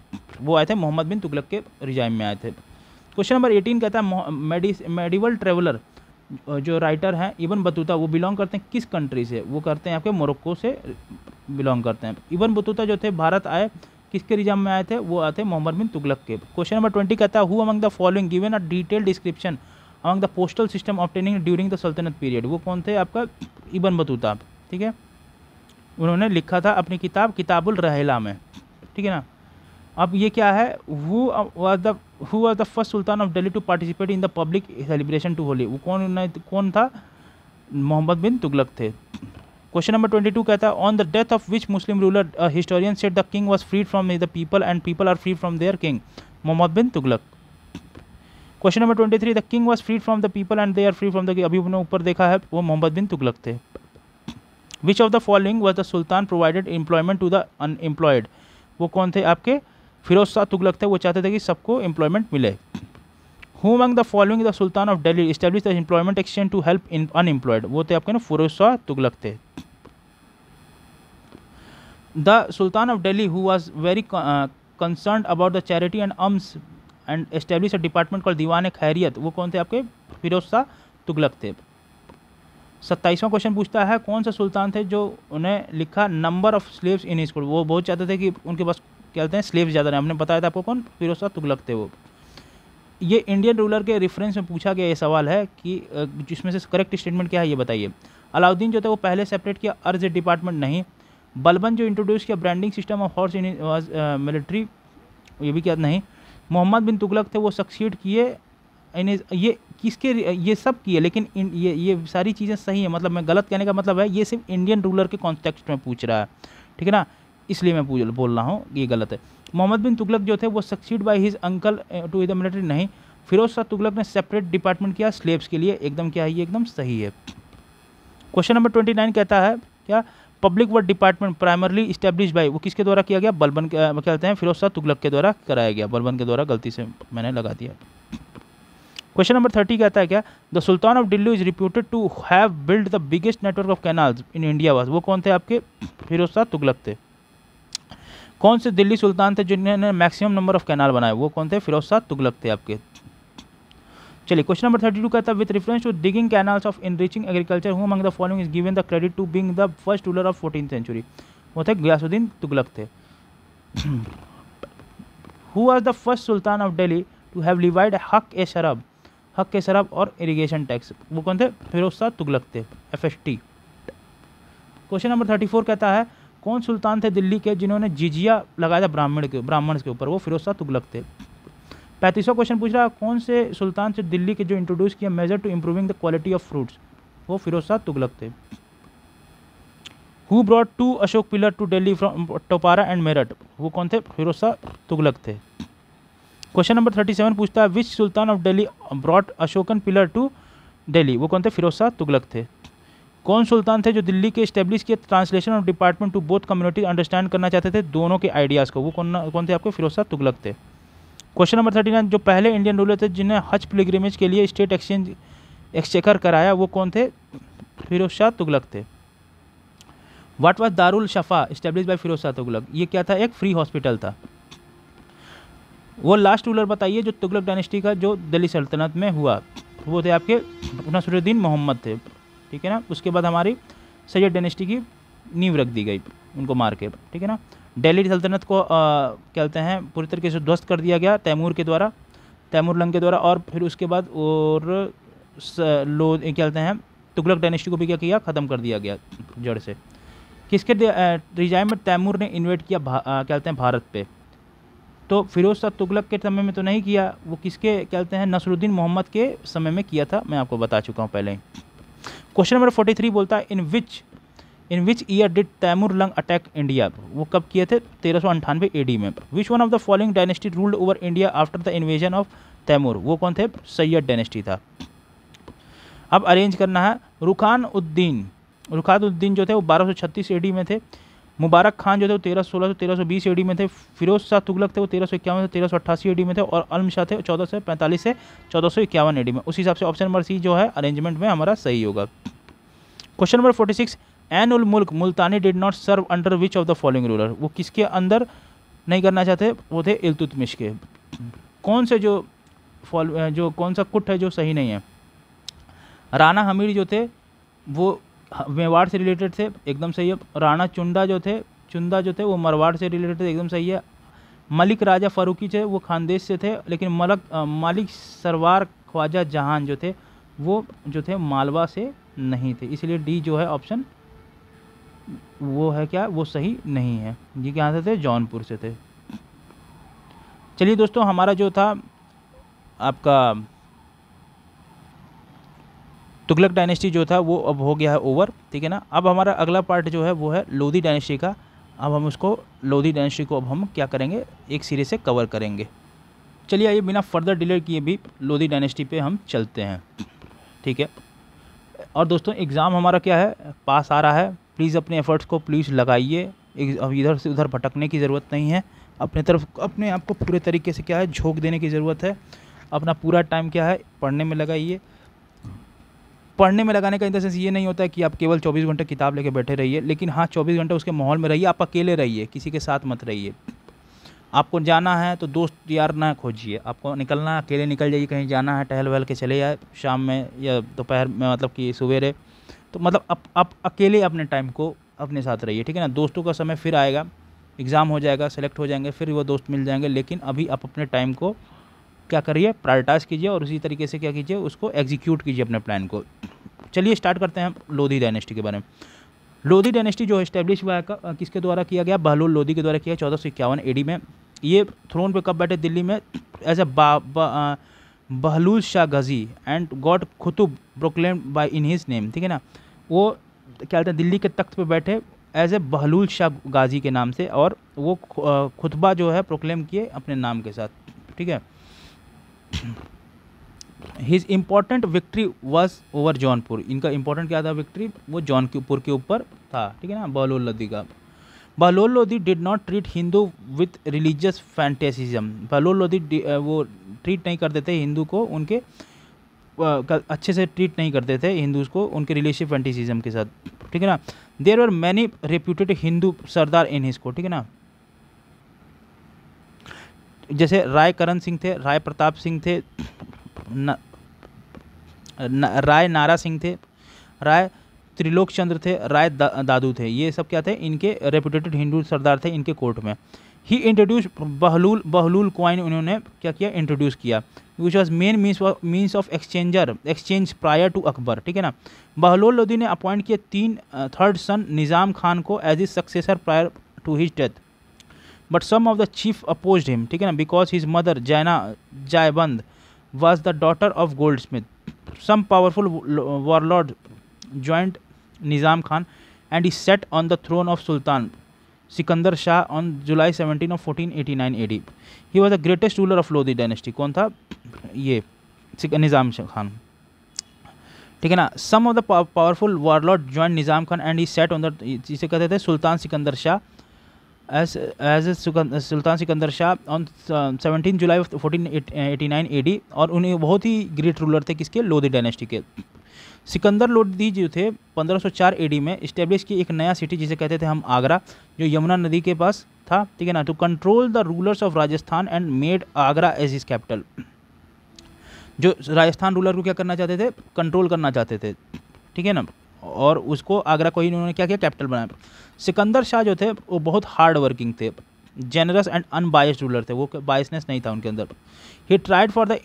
वो आए थे मोहम्मद बिन तुगलक के रिजाम में आए थे क्वेश्चन नंबर एटीन कहता है मेडिवल ट्रेवलर जो राइटर हैं इवन बतूता वो बिलोंग करते हैं किस कंट्री से वो करते हैं आपके मोरक्को से बिलोंग करते हैं इवन बतूता जो थे भारत आए किसके निज़ाम में आए थे वो आए थे मोहम्मद बिन तुगलक के क्वेश्चन नंबर ट्वेंटी कहता है who among the following given a detail description among the postal system of during the sultanat period वो कौन थे आपका इबन बतूता ठीक है उन्होंने लिखा था अपनी किताब किताबुल रहला में ठीक है ना अब ये क्या है who was the who was the first sultan of Delhi to participate in the public celebration to Holi वो कौन कौन था मोहम्मद बिन तुगलक थे क्वेश्चन नंबर ट्वेंटी टू कहता है on the death of which Muslim ruler historian set the king was freed from the people and people are free from their king Mohammad bin Tughlaq question number twenty three the king was freed from the people and they are free from the अभी उन्होंने ऊपर देखा है वो मोहम्मद बिन तुगलक थे which of the following was the sultan provided employment to the unemployed वो कौन थे आपके फिरोज शाह तुगलक थे वो चाहते थे कि सबको एम्प्लॉयमेंट मिले who among the following the sultan of Delhi establish the employment exchange to help in unemployed वो थे आपके ना फिरोज शाह तुगलक थे the sultan of Delhi who was very concern about the charity and alms and establish a department call Diwan Khairiyat वो कौन थे आपके फिरोज शाह तुगलक थे सत्ताईसवां क्वेश्चन पूछता है कौन सा सुल्तान थे जो उन्हें लिखा number of slaves in school वो बहुत चाहते थे कि उनके पास क्या कहते हैं स्लेव्स ज़्यादा रहे हमने बताया था आपको कौन फिरोज शाह तुगलक थे वो ये इंडियन रूलर के रेफरेंस में पूछा गया ये सवाल है कि जिसमें से करेक्ट स्टेटमेंट क्या है ये बताइए अलाउद्दीन जो थे वो पहले सेपरेट किया अर्ज डिपार्टमेंट नहीं बलबन जो इंट्रोड्यूस किया branding system of horse in military ये भी क्या नहीं मोहम्मद बिन तुगलक थे वो सक्सीड किए इन ये किसके ये सब किए लेकिन इन, ये ये सारी चीज़ें सही है मतलब मैं गलत कहने का मतलब है ये सिर्फ इंडियन रूलर के कॉन्टेक्स्ट में पूछ रहा है ठीक है ना इसलिए मैं पूछ बोल रहा हूँ ये गलत है मोहम्मद बिन तुगलक जो थे वो succeed by his uncle to the military नहीं फिरोज शाह तुगलक ने सेपरेट डिपार्टमेंट किया स्लेब्स के लिए एकदम क्या है ये एकदम सही है क्वेश्चन नंबर ट्वेंटी नाइन कहता है क्या public work department primarily establish by वो किसके द्वारा किया गया बलबन कहते हैं फिरोज शाह तुगलक के द्वारा कराया गया बलबन के द्वारा गलती से मैंने लगा दिया क्वेश्चन नंबर थर्टी कहता है क्या the sultan of Delhi is reputed to have build the biggest network of canals in India was वो कौन थे आपके फिरोज शाह तुगलक थे कौन से दिल्ली सुल्तान थे जिन्होंने मैक्सिमम नंबर ऑफ कैनाल बनाए वो कौन थे फिरोज शाह तुगलक थे आपके चलिए क्वेश्चन नंबर थर्टी टू कहता है with reference to digging canals of enriching agriculture who among the following is given the credit to being the first ruler of fourteen century वो थे गयासुद्दीन तुगलक थे who was the first sultan of Delhi to have levied haq ए शराब हक ए शराब और irrigation tax वो कौन थे फिरोज शाह तुगलक थे F S T question number thirty four कहता है कौन सुल्तान थे दिल्ली के जिन्होंने जिजिया लगाया था ब्राह्मण के ब्राह्मण के ऊपर वो फिरोज शाह तुगलक थे पैंतीसवा क्वेश्चन पूछ रहा है कौन से सुल्तान से दिल्ली के जो इंट्रोड्यूस किया major to improving the quality of fruits वो फिरोज शाह तुगलक थे who brought to Ashok pillar to Delhi from Topara and Meerut वो कौन थे फिरोज शाह तुगलक थे क्वेश्चन नंबर थर्टी सेवन पूछता है which sultan of Delhi brought Ashokan pillar to Delhi वो कौन थे फिरोज शाह तुगलक थे कौन सुल्तान थे जो दिल्ली के स्टेब्लिश किए ट्रांसलेशन और department to both community understand करना चाहते थे दोनों के आइडियाज़ को वो कौन कौन थे आपके फिरोज शाह तुगलक थे क्वेश्चन नंबर थर्टी नाइन जो पहले इंडियन रूलर थे जिन्हें हज पिलग्रिमेज के लिए स्टेट एक्सचेंज एक्सचेकर कराया वो कौन थे फिरोज शाह तुगलक थे what was Darul Shafa establish by Firoz Shah Tughlaq ये क्या था एक फ्री हॉस्पिटल था वो लास्ट रूलर बताइए जो तुगलक डायनेस्टी का जो दिल्ली सल्तनत में हुआ वो थे आपके नसरुद्दीन मोहम्मद थे ठीक है ना उसके बाद हमारी सैयद डायनेस्टी की नींव रख दी गई उनको मार के ठीक है ना दिल्ली सल्तनत को कहते हैं पूरी तरीके से ध्वस्त कर दिया गया तैमूर के द्वारा तैमूर लंग के द्वारा और फिर उसके बाद और लो कहते हैं तुगलक डायनेस्टी को भी क्या किया ख़त्म कर दिया गया जड़ से किसके रिजाइम में तैमूर ने इन्वेट किया कहते हैं भारत पे तो फिरोज शाह तुगलक के समय में तो नहीं किया वो किसके कहते हैं नसरुद्दीन मोहम्मद के समय में किया था मैं आपको बता चुका हूँ पहले ही क्वेश्चन नंबर फोर्टी थ्री बोलता है in which in which year did Lang attack India वो कब किए थे तेरह सौ अंठानवे एडी में which one of the following dynasty ruled over India after the invasion of Taimur वो कौन थे सैयद डायनेस्टी था अब अरेंज करना है रुखान उद्दीन रुखान उद्दीन जो थे वो बारह सौ छत्तीस एडी में थे मुबारक खान जो थे वो तेरह सोलह सौ तेरह सौ बीस एडी में थे फिरोज शाह तुगलक थे वो तेरह सौ इक्यावन से तेरह सौ अट्ठासी एडी में थे और अलम शाह थे चौदह सौ पैंतालीस से चौदह सौ इक्यावन एडी में उस हिसाब से ऑप्शन नंबर सी जो है अरेंजमेंट में हमारा सही होगा question number forty six Ain ul Mulk Multani did not serve under which of the following ruler वो किसके अंदर नहीं करना चाहते वो थे इलतुतमिश के कौन से जो फॉल जो कौन सा कुट है जो सही नहीं है राना हमीर जो थे वो मेवाड़ से रिलेटेड थे एकदम सही है राणा चुंडा जो थे चुंदा जो थे वो मरवाड़ से रिलेटेड थे एकदम सही है मलिक राजा फ़ारूकी थे वो खानदेश से थे लेकिन मलक मालिक सरवार ख्वाजा जहान जो थे वो जो थे मालवा से नहीं थे इसलिए डी जो है ऑप्शन वो है क्या वो सही नहीं है ये कहाँ से थे जौनपुर से थे चलिए दोस्तों हमारा जो था आपका तुगलक डायनेस्टी जो था वो अब हो गया है ओवर ठीक है ना अब हमारा अगला पार्ट जो है वो है लोधी डायनेस्टी का अब हम उसको लोधी डायनेस्टी को अब हम क्या करेंगे एक सिरे से कवर करेंगे चलिए आइए बिना फर्दर डिले किए भी लोधी डायनेस्टी पे हम चलते हैं ठीक है और दोस्तों एग्ज़ाम हमारा क्या है पास आ रहा है प्लीज़ अपने एफ़र्ट्स को प्लीज़ लगाइए अब इधर से उधर भटकने की ज़रूरत नहीं है अपने तरफ अपने आप को पूरे तरीके से क्या है झोंक देने की ज़रूरत है अपना पूरा टाइम क्या है पढ़ने में लगाइए पढ़ने में लगाने का इंतजेंस ये नहीं होता है कि आप केवल 24 घंटे किताब लेके बैठे रहिए लेकिन हाँ 24 घंटे उसके माहौल में रहिए आप अकेले रहिए किसी के साथ मत रहिए आपको जाना है तो दोस्त यार ना खोजिए आपको निकलना अकेले निकल जाइए कहीं जाना है टहल वहल के चले जाए शाम में या दोपहर में मतलब कि सवेरे तो मतलब आप आप अकेले अपने टाइम को अपने साथ रहिए ठीक है ना दोस्तों का समय फिर आएगा एग्ज़ाम हो जाएगा सेलेक्ट हो जाएंगे फिर वो दोस्त मिल जाएंगे लेकिन अभी आप अपने टाइम को क्या करिए प्रायोरिटाइज कीजिए और उसी तरीके से क्या कीजिए उसको एग्जीक्यूट कीजिए अपने प्लान को चलिए स्टार्ट करते हैं लोधी डायनेस्टी के बारे में लोधी डायनेस्टी जो इस्टेब्लिश हुआ किसके द्वारा किया गया बहलोल लोधी के द्वारा किया चौदह सौ इक्यावन एडी में ये थ्रोन पे कब बैठे दिल्ली में as a Bahlul Shah Ghazi and got khutba proclaim by in his name ठीक है ना वो क्या कहते हैं दिल्ली के तख्त पे बैठे एज ए बहलूल शाह गाजी के नाम से और वो खुतबा जो है प्रोक्लेम किए अपने नाम के साथ ठीक है his important victory was over Jaunpur इनका इम्पोर्टेंट क्या था विक्ट्री वो जौनपुर के ऊपर था ठीक है ना बहलोल लोधी का Bahlol Lodi did not treat Hindu with religious fanaticism Bahlol Lodi वो ट्रीट नहीं कर देते हिंदू को उनके अच्छे से ट्रीट नहीं करते थे हिंदूज़ को उनके रिलेशनशिप एंटीसिज्म के साथ ठीक है ना there are many reputed Hindu sardar in हिस्को ठीक है ना जैसे राय करण सिंह थे राय प्रताप सिंह थे न, न, राय नारा सिंह थे राय त्रिलोक चंद्र थे राय दा, दादू थे ये सब क्या थे इनके रेप्यूटेटेड हिंदू सरदार थे इनके कोर्ट में ही इंट्रोड्यूस बहलूल बहलूल क्वाइन उन्होंने क्या किया इंट्रोड्यूस किया which was main means means of exchanger exchange prior to Akbar ठीक है ना बहलोल लोधी ने अपॉइंट किया तीन थर्ड सन निज़ाम खान को as his successor prior to his death but some of the chief oppose him ठीक है ना बिकॉज हिज मदर जैना जायबंद was the daughter of goldsmith some powerful warlord joined Nizam Khan and he set on the throne of Sultan Sikandar Shah on July seventeen of eighty nine AD he was the greatest ruler of Lodhi dynasty कौन था ये निज़ाम खान ठीक है ना some of the powerful warlord joined Nizam Khan and he set on the जिसे कहते थे Sultan Sikandar Shah as as Sultan Sikandar Shah on seventeen July fourteen eighty nine A D और उन्हें बहुत ही ग्रेट रूलर थे किसके लोधी डायनेस्टी के सिकंदर लोधी जो थे 1504 एडी में इस्टेब्लिश की एक नया सिटी जिसे कहते थे हम आगरा जो यमुना नदी के पास था ठीक है ना to control the rulers of Rajasthan and made Agra as his capital जो राजस्थान रूलर को क्या करना चाहते थे कंट्रोल करना चाहते थे ठीक है ना और उसको आगरा को ही उन्होंने क्या किया कैपिटल बनाया सिकंदर शाह जो थे वो बहुत हार्ड वर्किंग थे जेनरस एंड अनबायस्ड रूलर थे वो बायसनेस नहीं था उनके अंदर he tried for the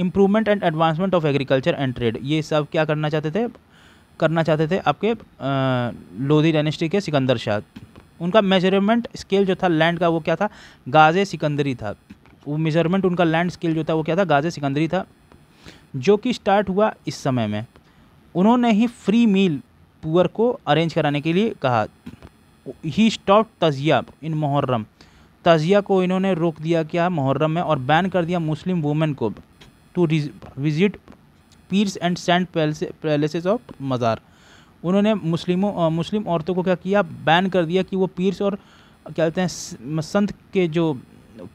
improvement and advancement of agriculture and trade ये सब क्या करना चाहते थे करना चाहते थे आपके लोधी डायनेस्टी के सिकंदर शाह उनका मेजरमेंट स्केल जो था लैंड का वो क्या था गाजे सिकंदरी था वो मेजरमेंट उनका लैंड स्केल जो था वो क्या था गाजे सिकंदरी था जो कि स्टार्ट हुआ इस समय में उन्होंने ही फ्री मील पुअर को अरेंज कराने के लिए कहा ही स्टॉप तजिया इन मुहर्रम तजिया को इन्होंने रोक दिया क्या मुहर्रम में और बैन कर दिया मुस्लिम वूमेन को to visit pirs and saint palaces of मज़ार उन्होंने मुस्लिमों मुस्लिम औरतों को क्या किया बैन कर दिया कि वो पीर्स और क्या कहते हैं संत के जो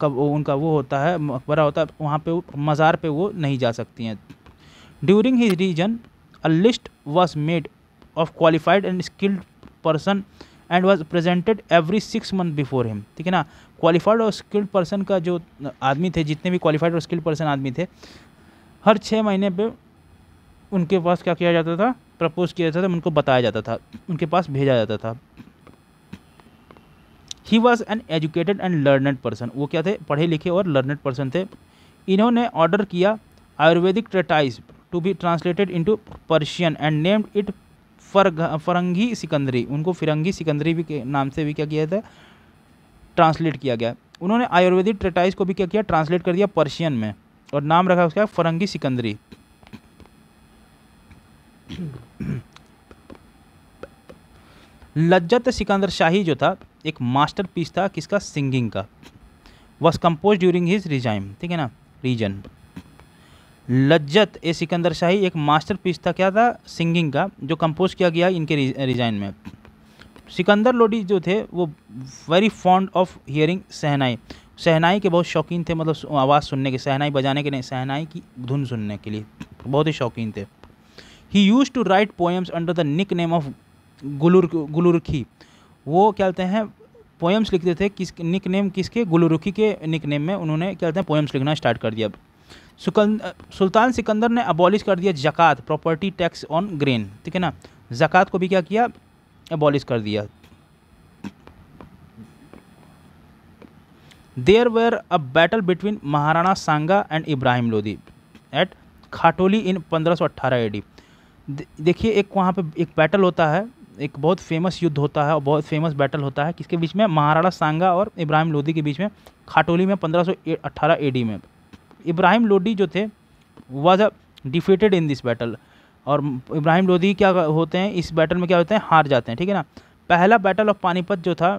कब उनका वो होता है मकबरा होता है वहाँ पे मज़ार पे वो नहीं जा सकती हैं during his region a list was made of qualified and skilled person and was presented every six month before him ठीक है ना क्वालिफाइड और स्किल्ड पर्सन का जो आदमी थे जितने भी क्वालिफाइड और स्किल्ड पर्सन आदमी थे हर छः महीने पे उनके पास क्या किया जाता था प्रपोज किया जाता था उनको बताया जाता था उनके पास भेजा जाता था he was an educated and learned person वो क्या थे पढ़े लिखे और लर्नड पर्सन थे इन्होंने ऑर्डर किया Ayurvedic treatise to be translated into Persian and named it फर फरंगी सिकंदरी उनको फिरंगी सिकंदरी भी के नाम से भी क्या किया था ट्रांसलेट किया गया उन्होंने आयुर्वेदिक ट्रेटाइज को भी क्या किया ट्रांसलेट कर दिया पर्शियन में और नाम रखा उसका फरंगी सिकंदरी लज्जत सिकंदर शाही जो था एक मास्टर पीस था किसका सिंगिंग का was compose during his regime ठीक है ना रीजन लज्जत ए सिकंदर शाही एक मास्टर पीस था क्या था सिंगिंग का जो कंपोज किया गया इनके रिजाइन में सिकंदर लोडी जो थे वो very fond of hearing shehnai shehnai के बहुत शौकीन थे मतलब आवाज़ सुनने के शहनाई बजाने के नहीं शहनाई की धुन सुनने के लिए बहुत ही शौकीन थे he use to write poems under the nickname of गुलुर गुलुरखी वो क्या कहते हैं पोएम्स लिखते थे किस निक नेम किसके गुलुरुखी के निक नेम में उन्होंने क्या कहते हैं पोएम्स लिखना स्टार्ट कर दिया सुल्तान सिकंदर ने अबॉलिश कर दिया जक़ात प्रॉपर्टी टैक्स ऑन ग्रेन ठीक है ना जक़ात को भी क्या किया अबॉलिश कर दिया there were a battle between Maharana Sanga and Ibrahim Lodi at Khatoli in 1518 सौ अट्ठारह देखिए एक वहाँ पे एक बैटल होता है एक बहुत फेमस युद्ध होता है और बहुत फेमस बैटल होता है किसके बीच में महाराणा सांगा और इब्राहिम लोदी के बीच में खाटोली में 1518 एडी में इब्राहिम लोदी जो थे was a defeated in this battle और इब्राहिम लोदी क्या होते हैं इस बैटल में क्या होते हैं हार जाते हैं ठीक है ना पहला बैटल ऑफ पानीपत जो था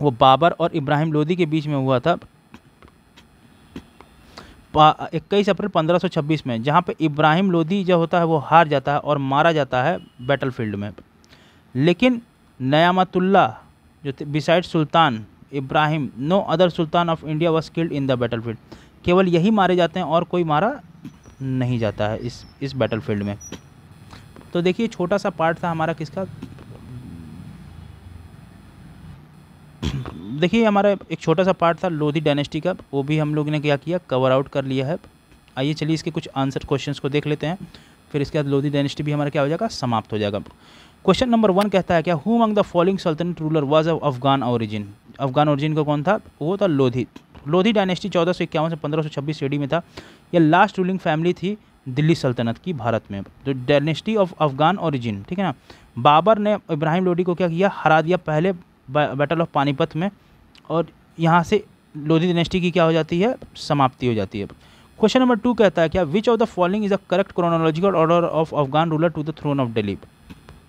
वो बाबर और इब्राहिम लोदी के बीच में हुआ था इक्कीस अप्रैल 1526 में जहाँ पे इब्राहिम लोदी जो होता है वो हार जाता है और मारा जाता है बैटलफील्ड में लेकिन नयामतुल्ला जो beside sultan Ibrahim no other sultan of India was killed in the battlefield केवल यही मारे जाते हैं और कोई मारा नहीं जाता है इस इस बैटलफील्ड में तो देखिए छोटा सा पार्ट था हमारा किसका देखिए हमारा एक छोटा सा पार्ट था लोधी डायनेस्टी का वो भी हम लोग ने क्या किया कवर आउट कर लिया है आइए चलिए इसके कुछ आंसर क्वेश्चंस को देख लेते हैं फिर इसके बाद लोधी डायनेस्टी भी हमारा क्या हो जाएगा समाप्त हो जाएगा क्वेश्चन नंबर वन कहता है क्या हु मंग द फॉलोइंग सल्तनत ruler was of Afghan origin Afghan origin का कौन था वो था लोधी लोधी डायनेस्टी चौदह से पंद्रह सौ छब्बीस ईडी में था यह लास्ट रूलिंग फैमिली थी दिल्ली सल्तनत की भारत में तो डायनेस्टी ऑफ अफगान ऑरिजिन ठीक है ना बाबर ने इब्राहिम लोधी को क्या किया हरा दिया पहले बैटल ऑफ पानीपत में और यहाँ से लोधी डिनेस्टी की क्या हो जाती है समाप्ति हो जाती है क्वेश्चन नंबर टू कहता है क्या which of the following is a correct chronological order of Afghan ruler to the throne of Delhi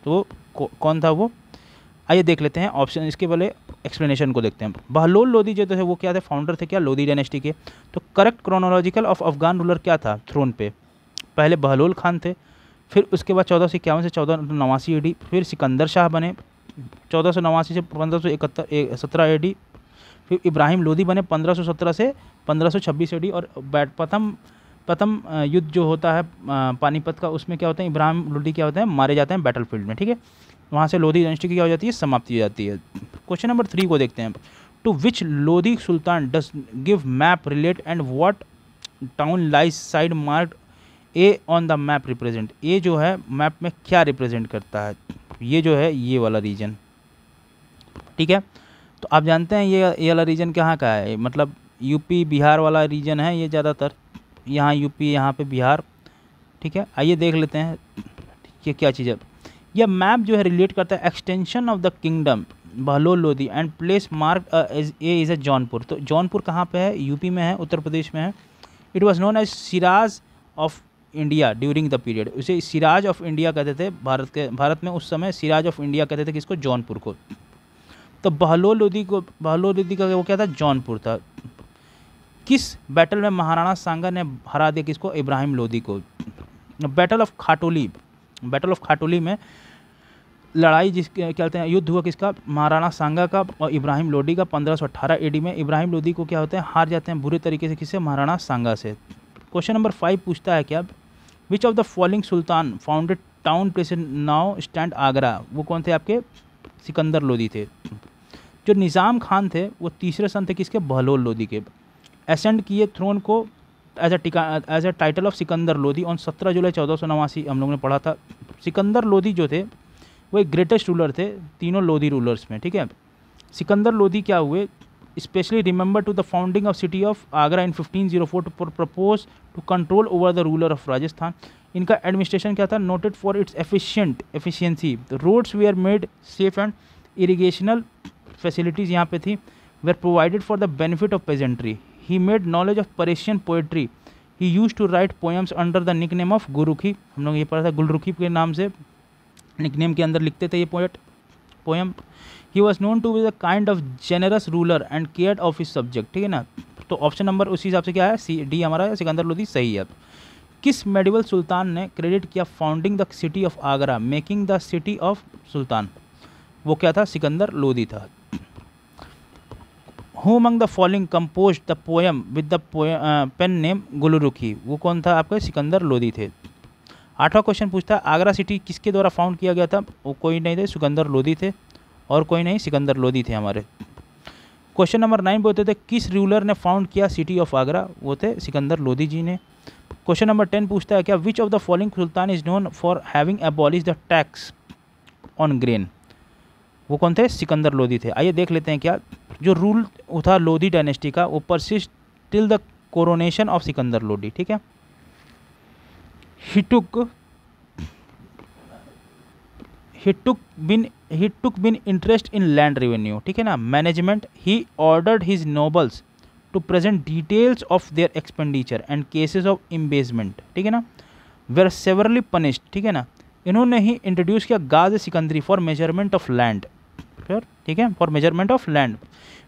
तो कौन था वो आइए देख लेते हैं ऑप्शन इसके पहले एक्सप्लेनेशन को देखते हैं बहलोल लोधी जो थे वो क्या थे फाउंडर थे क्या लोधी डायनेस्टी के तो correct chronological of Afghan ruler क्या था थ्रोन पे पहले बहलोल खान थे फिर उसके बाद चौदह इक्यावन से चौदह नवासी एडी फिर सिकंदर शाह बने चौदह सौ नवासी से पंद्रह सौ इकहत्तर सत्रह ए डी फिर इब्राहिम लोधी बने पंद्रह सौ सत्रह से पंद्रह सौ छब्बीस ए डी और बैट प्रथम प्रथम युद्ध जो होता है पानीपत का उसमें क्या होता है इब्राहिम लोधी क्या होते हैं मारे जाते हैं बैटल फील्ड में ठीक है वहाँ से लोधी डायनेस्टी की क्या हो जाती है समाप्ति हो जाती है क्वेश्चन नंबर थ्री को देखते हैं to which Lodhi sultan does give map relate and what town lies side mark A on the map represent A जो है मैप में क्या रिप्रेजेंट करता है ये जो है ये वाला रीजन ठीक है तो आप जानते हैं ये ये वाला रीजन कहाँ का है मतलब यूपी बिहार वाला रीजन है ये ज़्यादातर यहाँ यूपी यहाँ पे बिहार ठीक है आइए देख लेते हैं ये क्या चीज़ है यह मैप जो है रिलेट करता है extension of the kingdom Bahlol Lodhi and place mark A is A Jaunpur तो जौनपुर कहाँ पे है यूपी में है उत्तर प्रदेश में है it was known as Shiraz of India during the period उसे सिराज ऑफ इंडिया कहते थे भारत के भारत में उस समय सिराज ऑफ इंडिया कहते थे किसको जौनपुर को तो बहलोल लोधी को बहलोल लोधी का वो क्या था जौनपुर था किस बैटल में महाराणा सांगा ने हरा दिया किसको इब्राहिम लोधी को battle of Khatoli battle of Khatoli में लड़ाई जिस क्या कहते हैं युद्ध हुआ किसका महाराणा सांगा का और इब्राहिम लोधी का पंद्रह सौ अठारह एडी में इब्राहिम लोधी को क्या होते हैं हार जाते हैं बुरे तरीके से किससे महाराणा सांगा से क्वेश्चन नंबर फाइव पूछता है क्या which of the following sultan founded town place now stand Agra वो कौन थे आपके सिकंदर लोदी थे जो निज़ाम खान थे वो तीसरे सन थे किसके बहलोल लोदी के एसेंड किए थ्रोन को एज अ टिका as a title of Sikandar Lodi on सत्रह जुलाई चौदह सौ नवासी हम लोग ने पढ़ा था सिकंदर लोदी जो थे वो एक ग्रेटेस्ट रूलर थे तीनों लोदी रूलर्स में ठीक है सिकंदर लोदी क्या हुए especially remember to the founding of city of Agra in 1504 to propose to control over the ruler of Rajasthan. इनका एडमिनिस्ट्रेशन क्या था noted for its efficient efficiency roads we are made safe and irrigational facilities यहाँ पे थी वे are provided for the benefit of peasantry he made knowledge of Persian poetry he use to write poems under the nickname of Gulrukhi हम लोग ये पढ़ा था गुलरुखी के नाम से निक नेम के अंदर लिखते थे ये poet poem he was known to विज a kind of generous ruler and care of his subject ठीक है ना तो ऑप्शन नंबर उसी हिसाब से क्या है सी डी हमारा सिकंदर लोधी सही है किस मेडिवल सुल्तान ने क्रेडिट किया founding the city of Agra making the city of sultan वो क्या था सिकंदर लोधी था who among the following compose the poem with the pen name Gulrukhi वो कौन था आपका सिकंदर लोधी थे आठवां क्वेश्चन पूछता है आगरा सिटी किसके द्वारा फाउंड किया गया था वो कोई नहीं थे सिकंदर लोधी थे और कोई नहीं सिकंदर लोधी थे हमारे क्वेश्चन नंबर नाइन बोलते थे किस रूलर ने फाउंड किया सिटी ऑफ आगरा वो थे सिकंदर लोधी जी ने क्वेश्चन नंबर टेन पूछता है क्या which of the following sultan is known for having abolish the tax on grain वो कौन थे सिकंदर लोधी थे आइए देख लेते हैं क्या जो रूल था लोधी डायनेस्टी का वो persist till the coronation of Sikandar Lodhi ठीक है he took he took been he took been interest in land revenue ठीक है ना management he ordered his nobles to present details of their expenditure and cases of embezzlement ठीक है ना वेर सेवरली पनिश्ड ठीक है ना इन्होंने ही इंट्रोड्यूस किया Gaz Sikandari for measurement of land फिर ठीक है for measurement of land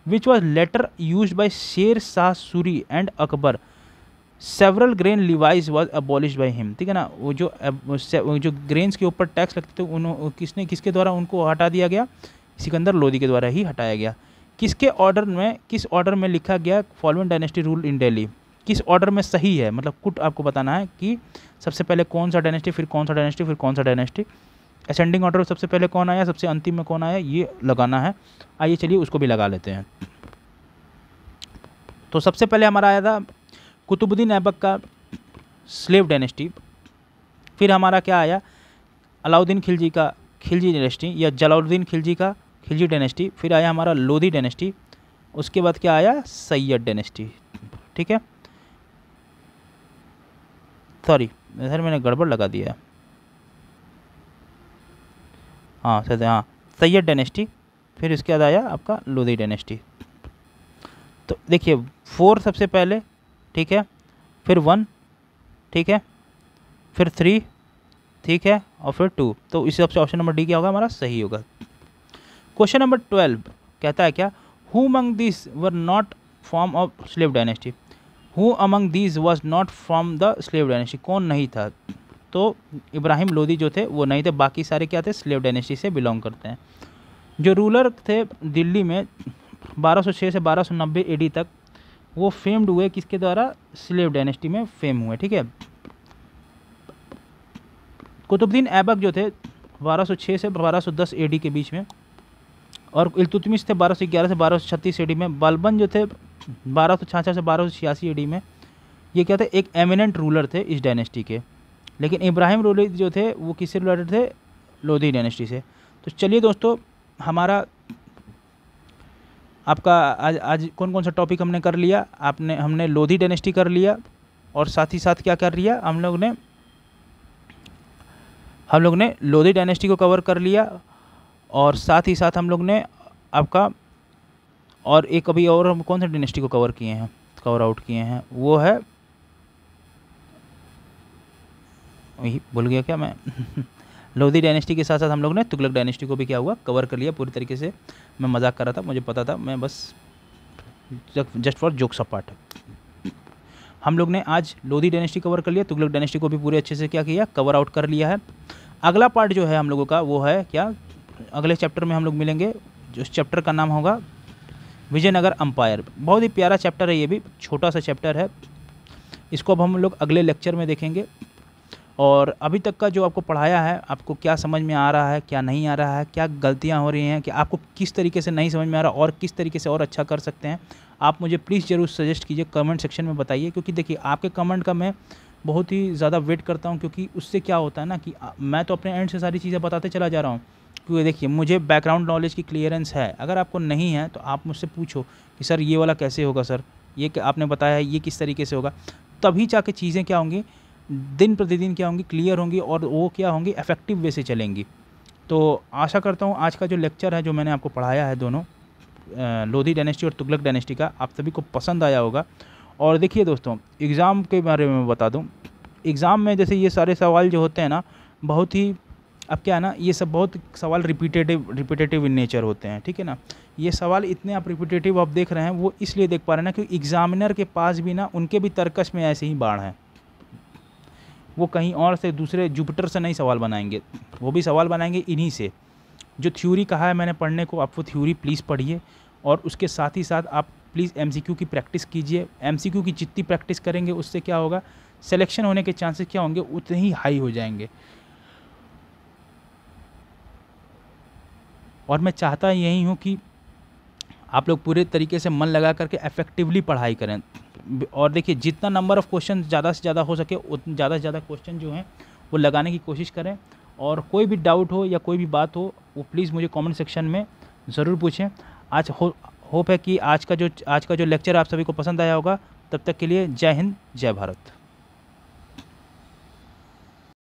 which was later use by Sher Shah Suri and Akbar several grain likewise was abolish by him ठीक है ना वो जो जो ग्रेन्स के ऊपर टैक्स लगते थे उन किसने किसके द्वारा उनको हटा दिया गया सिकंदर लोधी के द्वारा ही हटाया गया किसके ऑर्डर में किस ऑर्डर में लिखा गया following dynasty rule in Delhi किस ऑर्डर में सही है मतलब कुट आपको बताना है कि सबसे पहले कौन सा डायनेस्टी फिर कौन सा डायनेस्टी फिर कौन सा डायनेस्टी असेंडिंग ऑर्डर सबसे पहले कौन आया सबसे अंतिम में कौन आया ये लगाना है आइए चलिए उसको भी लगा लेते हैं तो सबसे पहले हमारा आया था कुतुबुद्दीन ऐबक का स्लेव डायनेस्टी फिर हमारा क्या आया अलाउद्दीन खिलजी का खिलजी डायनेस्टी या जलाउद्दीन खिलजी का खिलजी डायनेस्टी फिर आया हमारा लोधी डायनेस्टी उसके बाद क्या आया सैयद डायनेस्टी ठीक है सॉरी सर मैंने गड़बड़ लगा दिया हाँ सर हाँ सैयद डायनेस्टी फिर इसके बाद आया आपका लोधी डायनेस्टी तो देखिए फोर सबसे पहले ठीक है फिर वन ठीक है फिर थ्री ठीक है और फिर टू तो इस हिसाब से ऑप्शन नंबर डी क्या होगा हमारा सही होगा क्वेश्चन नंबर ट्वेल्व कहता है क्या who among this were not form of slave dynasty who among this was not from the slave dynasty कौन नहीं था तो इब्राहिम लोदी जो थे वो नहीं थे बाकी सारे क्या थे स्लेव डायनेस्टी से बिलोंग करते हैं जो रूलर थे दिल्ली में 1206 से 1290 एडी तक वो फेम्ड हुए किसके द्वारा स्लेव डायनेस्टी में फेम हुए ठीक है कुतुबद्दीन ऐबक जो थे 1206 से 1210 एडी के बीच में और इलतुतमिस थे 1211 से 1236 एडी में बालबन जो थे बारह से बारह डी में ये क्या थे एक एमिनेंट रूलर थे इस डायनेस्टी के लेकिन इब्राहिम रोली जो थे वो किससे रिलेटेड थे लोधी डायनेस्टी से तो चलिए दोस्तों हमारा आपका आज आज कौन कौन सा टॉपिक हमने कर लिया आपने हमने लोधी डेनेस्टी कर लिया और साथ ही साथ क्या कर लिया हम लोग ने हम लोग ने लोधी डायनेस्टी को कवर कर लिया और साथ ही साथ हम लोग ने आपका और एक अभी और हम कौन सा डायनेस्टी को कवर किए हैं कवर आउट किए हैं वो है वही भूल गया क्या मैं लोधी डायनेस्टी के साथ साथ हम लोग ने तुगलक डायनेस्टी को भी क्या हुआ कवर कर लिया पूरी तरीके से मैं मजाक कर रहा था मुझे पता था मैं बस just for jokes of part हम लोग ने आज लोधी डायनेस्टी कवर कर लिया तुगलक डायनेस्टी को भी पूरे अच्छे से क्या किया कवर आउट कर लिया है अगला पार्ट जो है हम लोगों का वो है क्या अगले चैप्टर में हम लोग मिलेंगे उस चैप्टर का नाम होगा विजयनगर अम्पायर बहुत ही प्यारा चैप्टर है ये भी छोटा सा चैप्टर है इसको अब हम लोग अगले लेक्चर में देखेंगे और अभी तक का जो आपको पढ़ाया है आपको क्या समझ में आ रहा है क्या नहीं आ रहा है क्या गलतियाँ हो रही हैं कि आपको किस तरीके से नहीं समझ में आ रहा और किस तरीके से और अच्छा कर सकते हैं आप मुझे प्लीज़ ज़रूर सजेस्ट कीजिए कमेंट सेक्शन में बताइए क्योंकि देखिए आपके कमेंट का मैं बहुत ही ज़्यादा वेट करता हूँ क्योंकि उससे क्या होता है ना कि मैं तो अपने एंड से सारी चीज़ें बताते चला जा रहा हूँ क्योंकि देखिए मुझे बैकग्राउंड नॉलेज की क्लियरेंस है अगर आपको नहीं है तो आप मुझसे पूछो कि सर ये वाला कैसे होगा सर ये आपने बताया है ये किस तरीके से होगा तभी जाके चीज़ें क्या होंगी दिन प्रतिदिन क्या होंगी क्लियर होंगी और वो क्या होंगी इफेक्टिव वे से चलेंगी तो आशा करता हूँ आज का जो लेक्चर है जो मैंने आपको पढ़ाया है दोनों लोधी डायनेस्टी और तुगलक डायनेस्टी का आप सभी को पसंद आया होगा और देखिए दोस्तों एग्ज़ाम के बारे में बता दूँ एग्ज़ाम में जैसे ये सारे सवाल जो होते हैं ना बहुत ही अब क्या है ना ये सब बहुत सवाल रिपीटेटिव रिपीटेटिव इन नेचर होते हैं ठीक है ना ये सवाल इतने आप रिपीटेटिव आप देख रहे हैं वो इसलिए देख पा रहे हैं ना कि एग्ज़ामिनर के पास भी ना उनके भी तर्कश में ऐसे ही बाढ़ हैं वो कहीं और से दूसरे जुपिटर से नहीं सवाल बनाएंगे वो भी सवाल बनाएंगे इन्हीं से जो थ्योरी कहा है मैंने पढ़ने को आप वो थ्योरी प्लीज़ पढ़िए और उसके साथ ही साथ आप प्लीज़ एम की प्रैक्टिस कीजिए एम की जितनी प्रैक्टिस करेंगे उससे क्या होगा सेलेक्शन होने के चांसेस क्या होंगे उतने ही हाई हो जाएंगे और मैं चाहता यही हूँ कि आप लोग पूरे तरीके से मन लगा करके एफेक्टिवली पढ़ाई करें और देखिए जितना नंबर ऑफ़ क्वेश्चन ज़्यादा से ज़्यादा हो सके उतना ज़्यादा से ज़्यादा क्वेश्चन जो हैं वो लगाने की कोशिश करें और कोई भी डाउट हो या कोई भी बात हो वो प्लीज़ मुझे कमेंट सेक्शन में ज़रूर पूछें आज हो होप है कि आज का जो आज का जो लेक्चर आप सभी को पसंद आया होगा तब तक के लिए जय हिंद जय भारत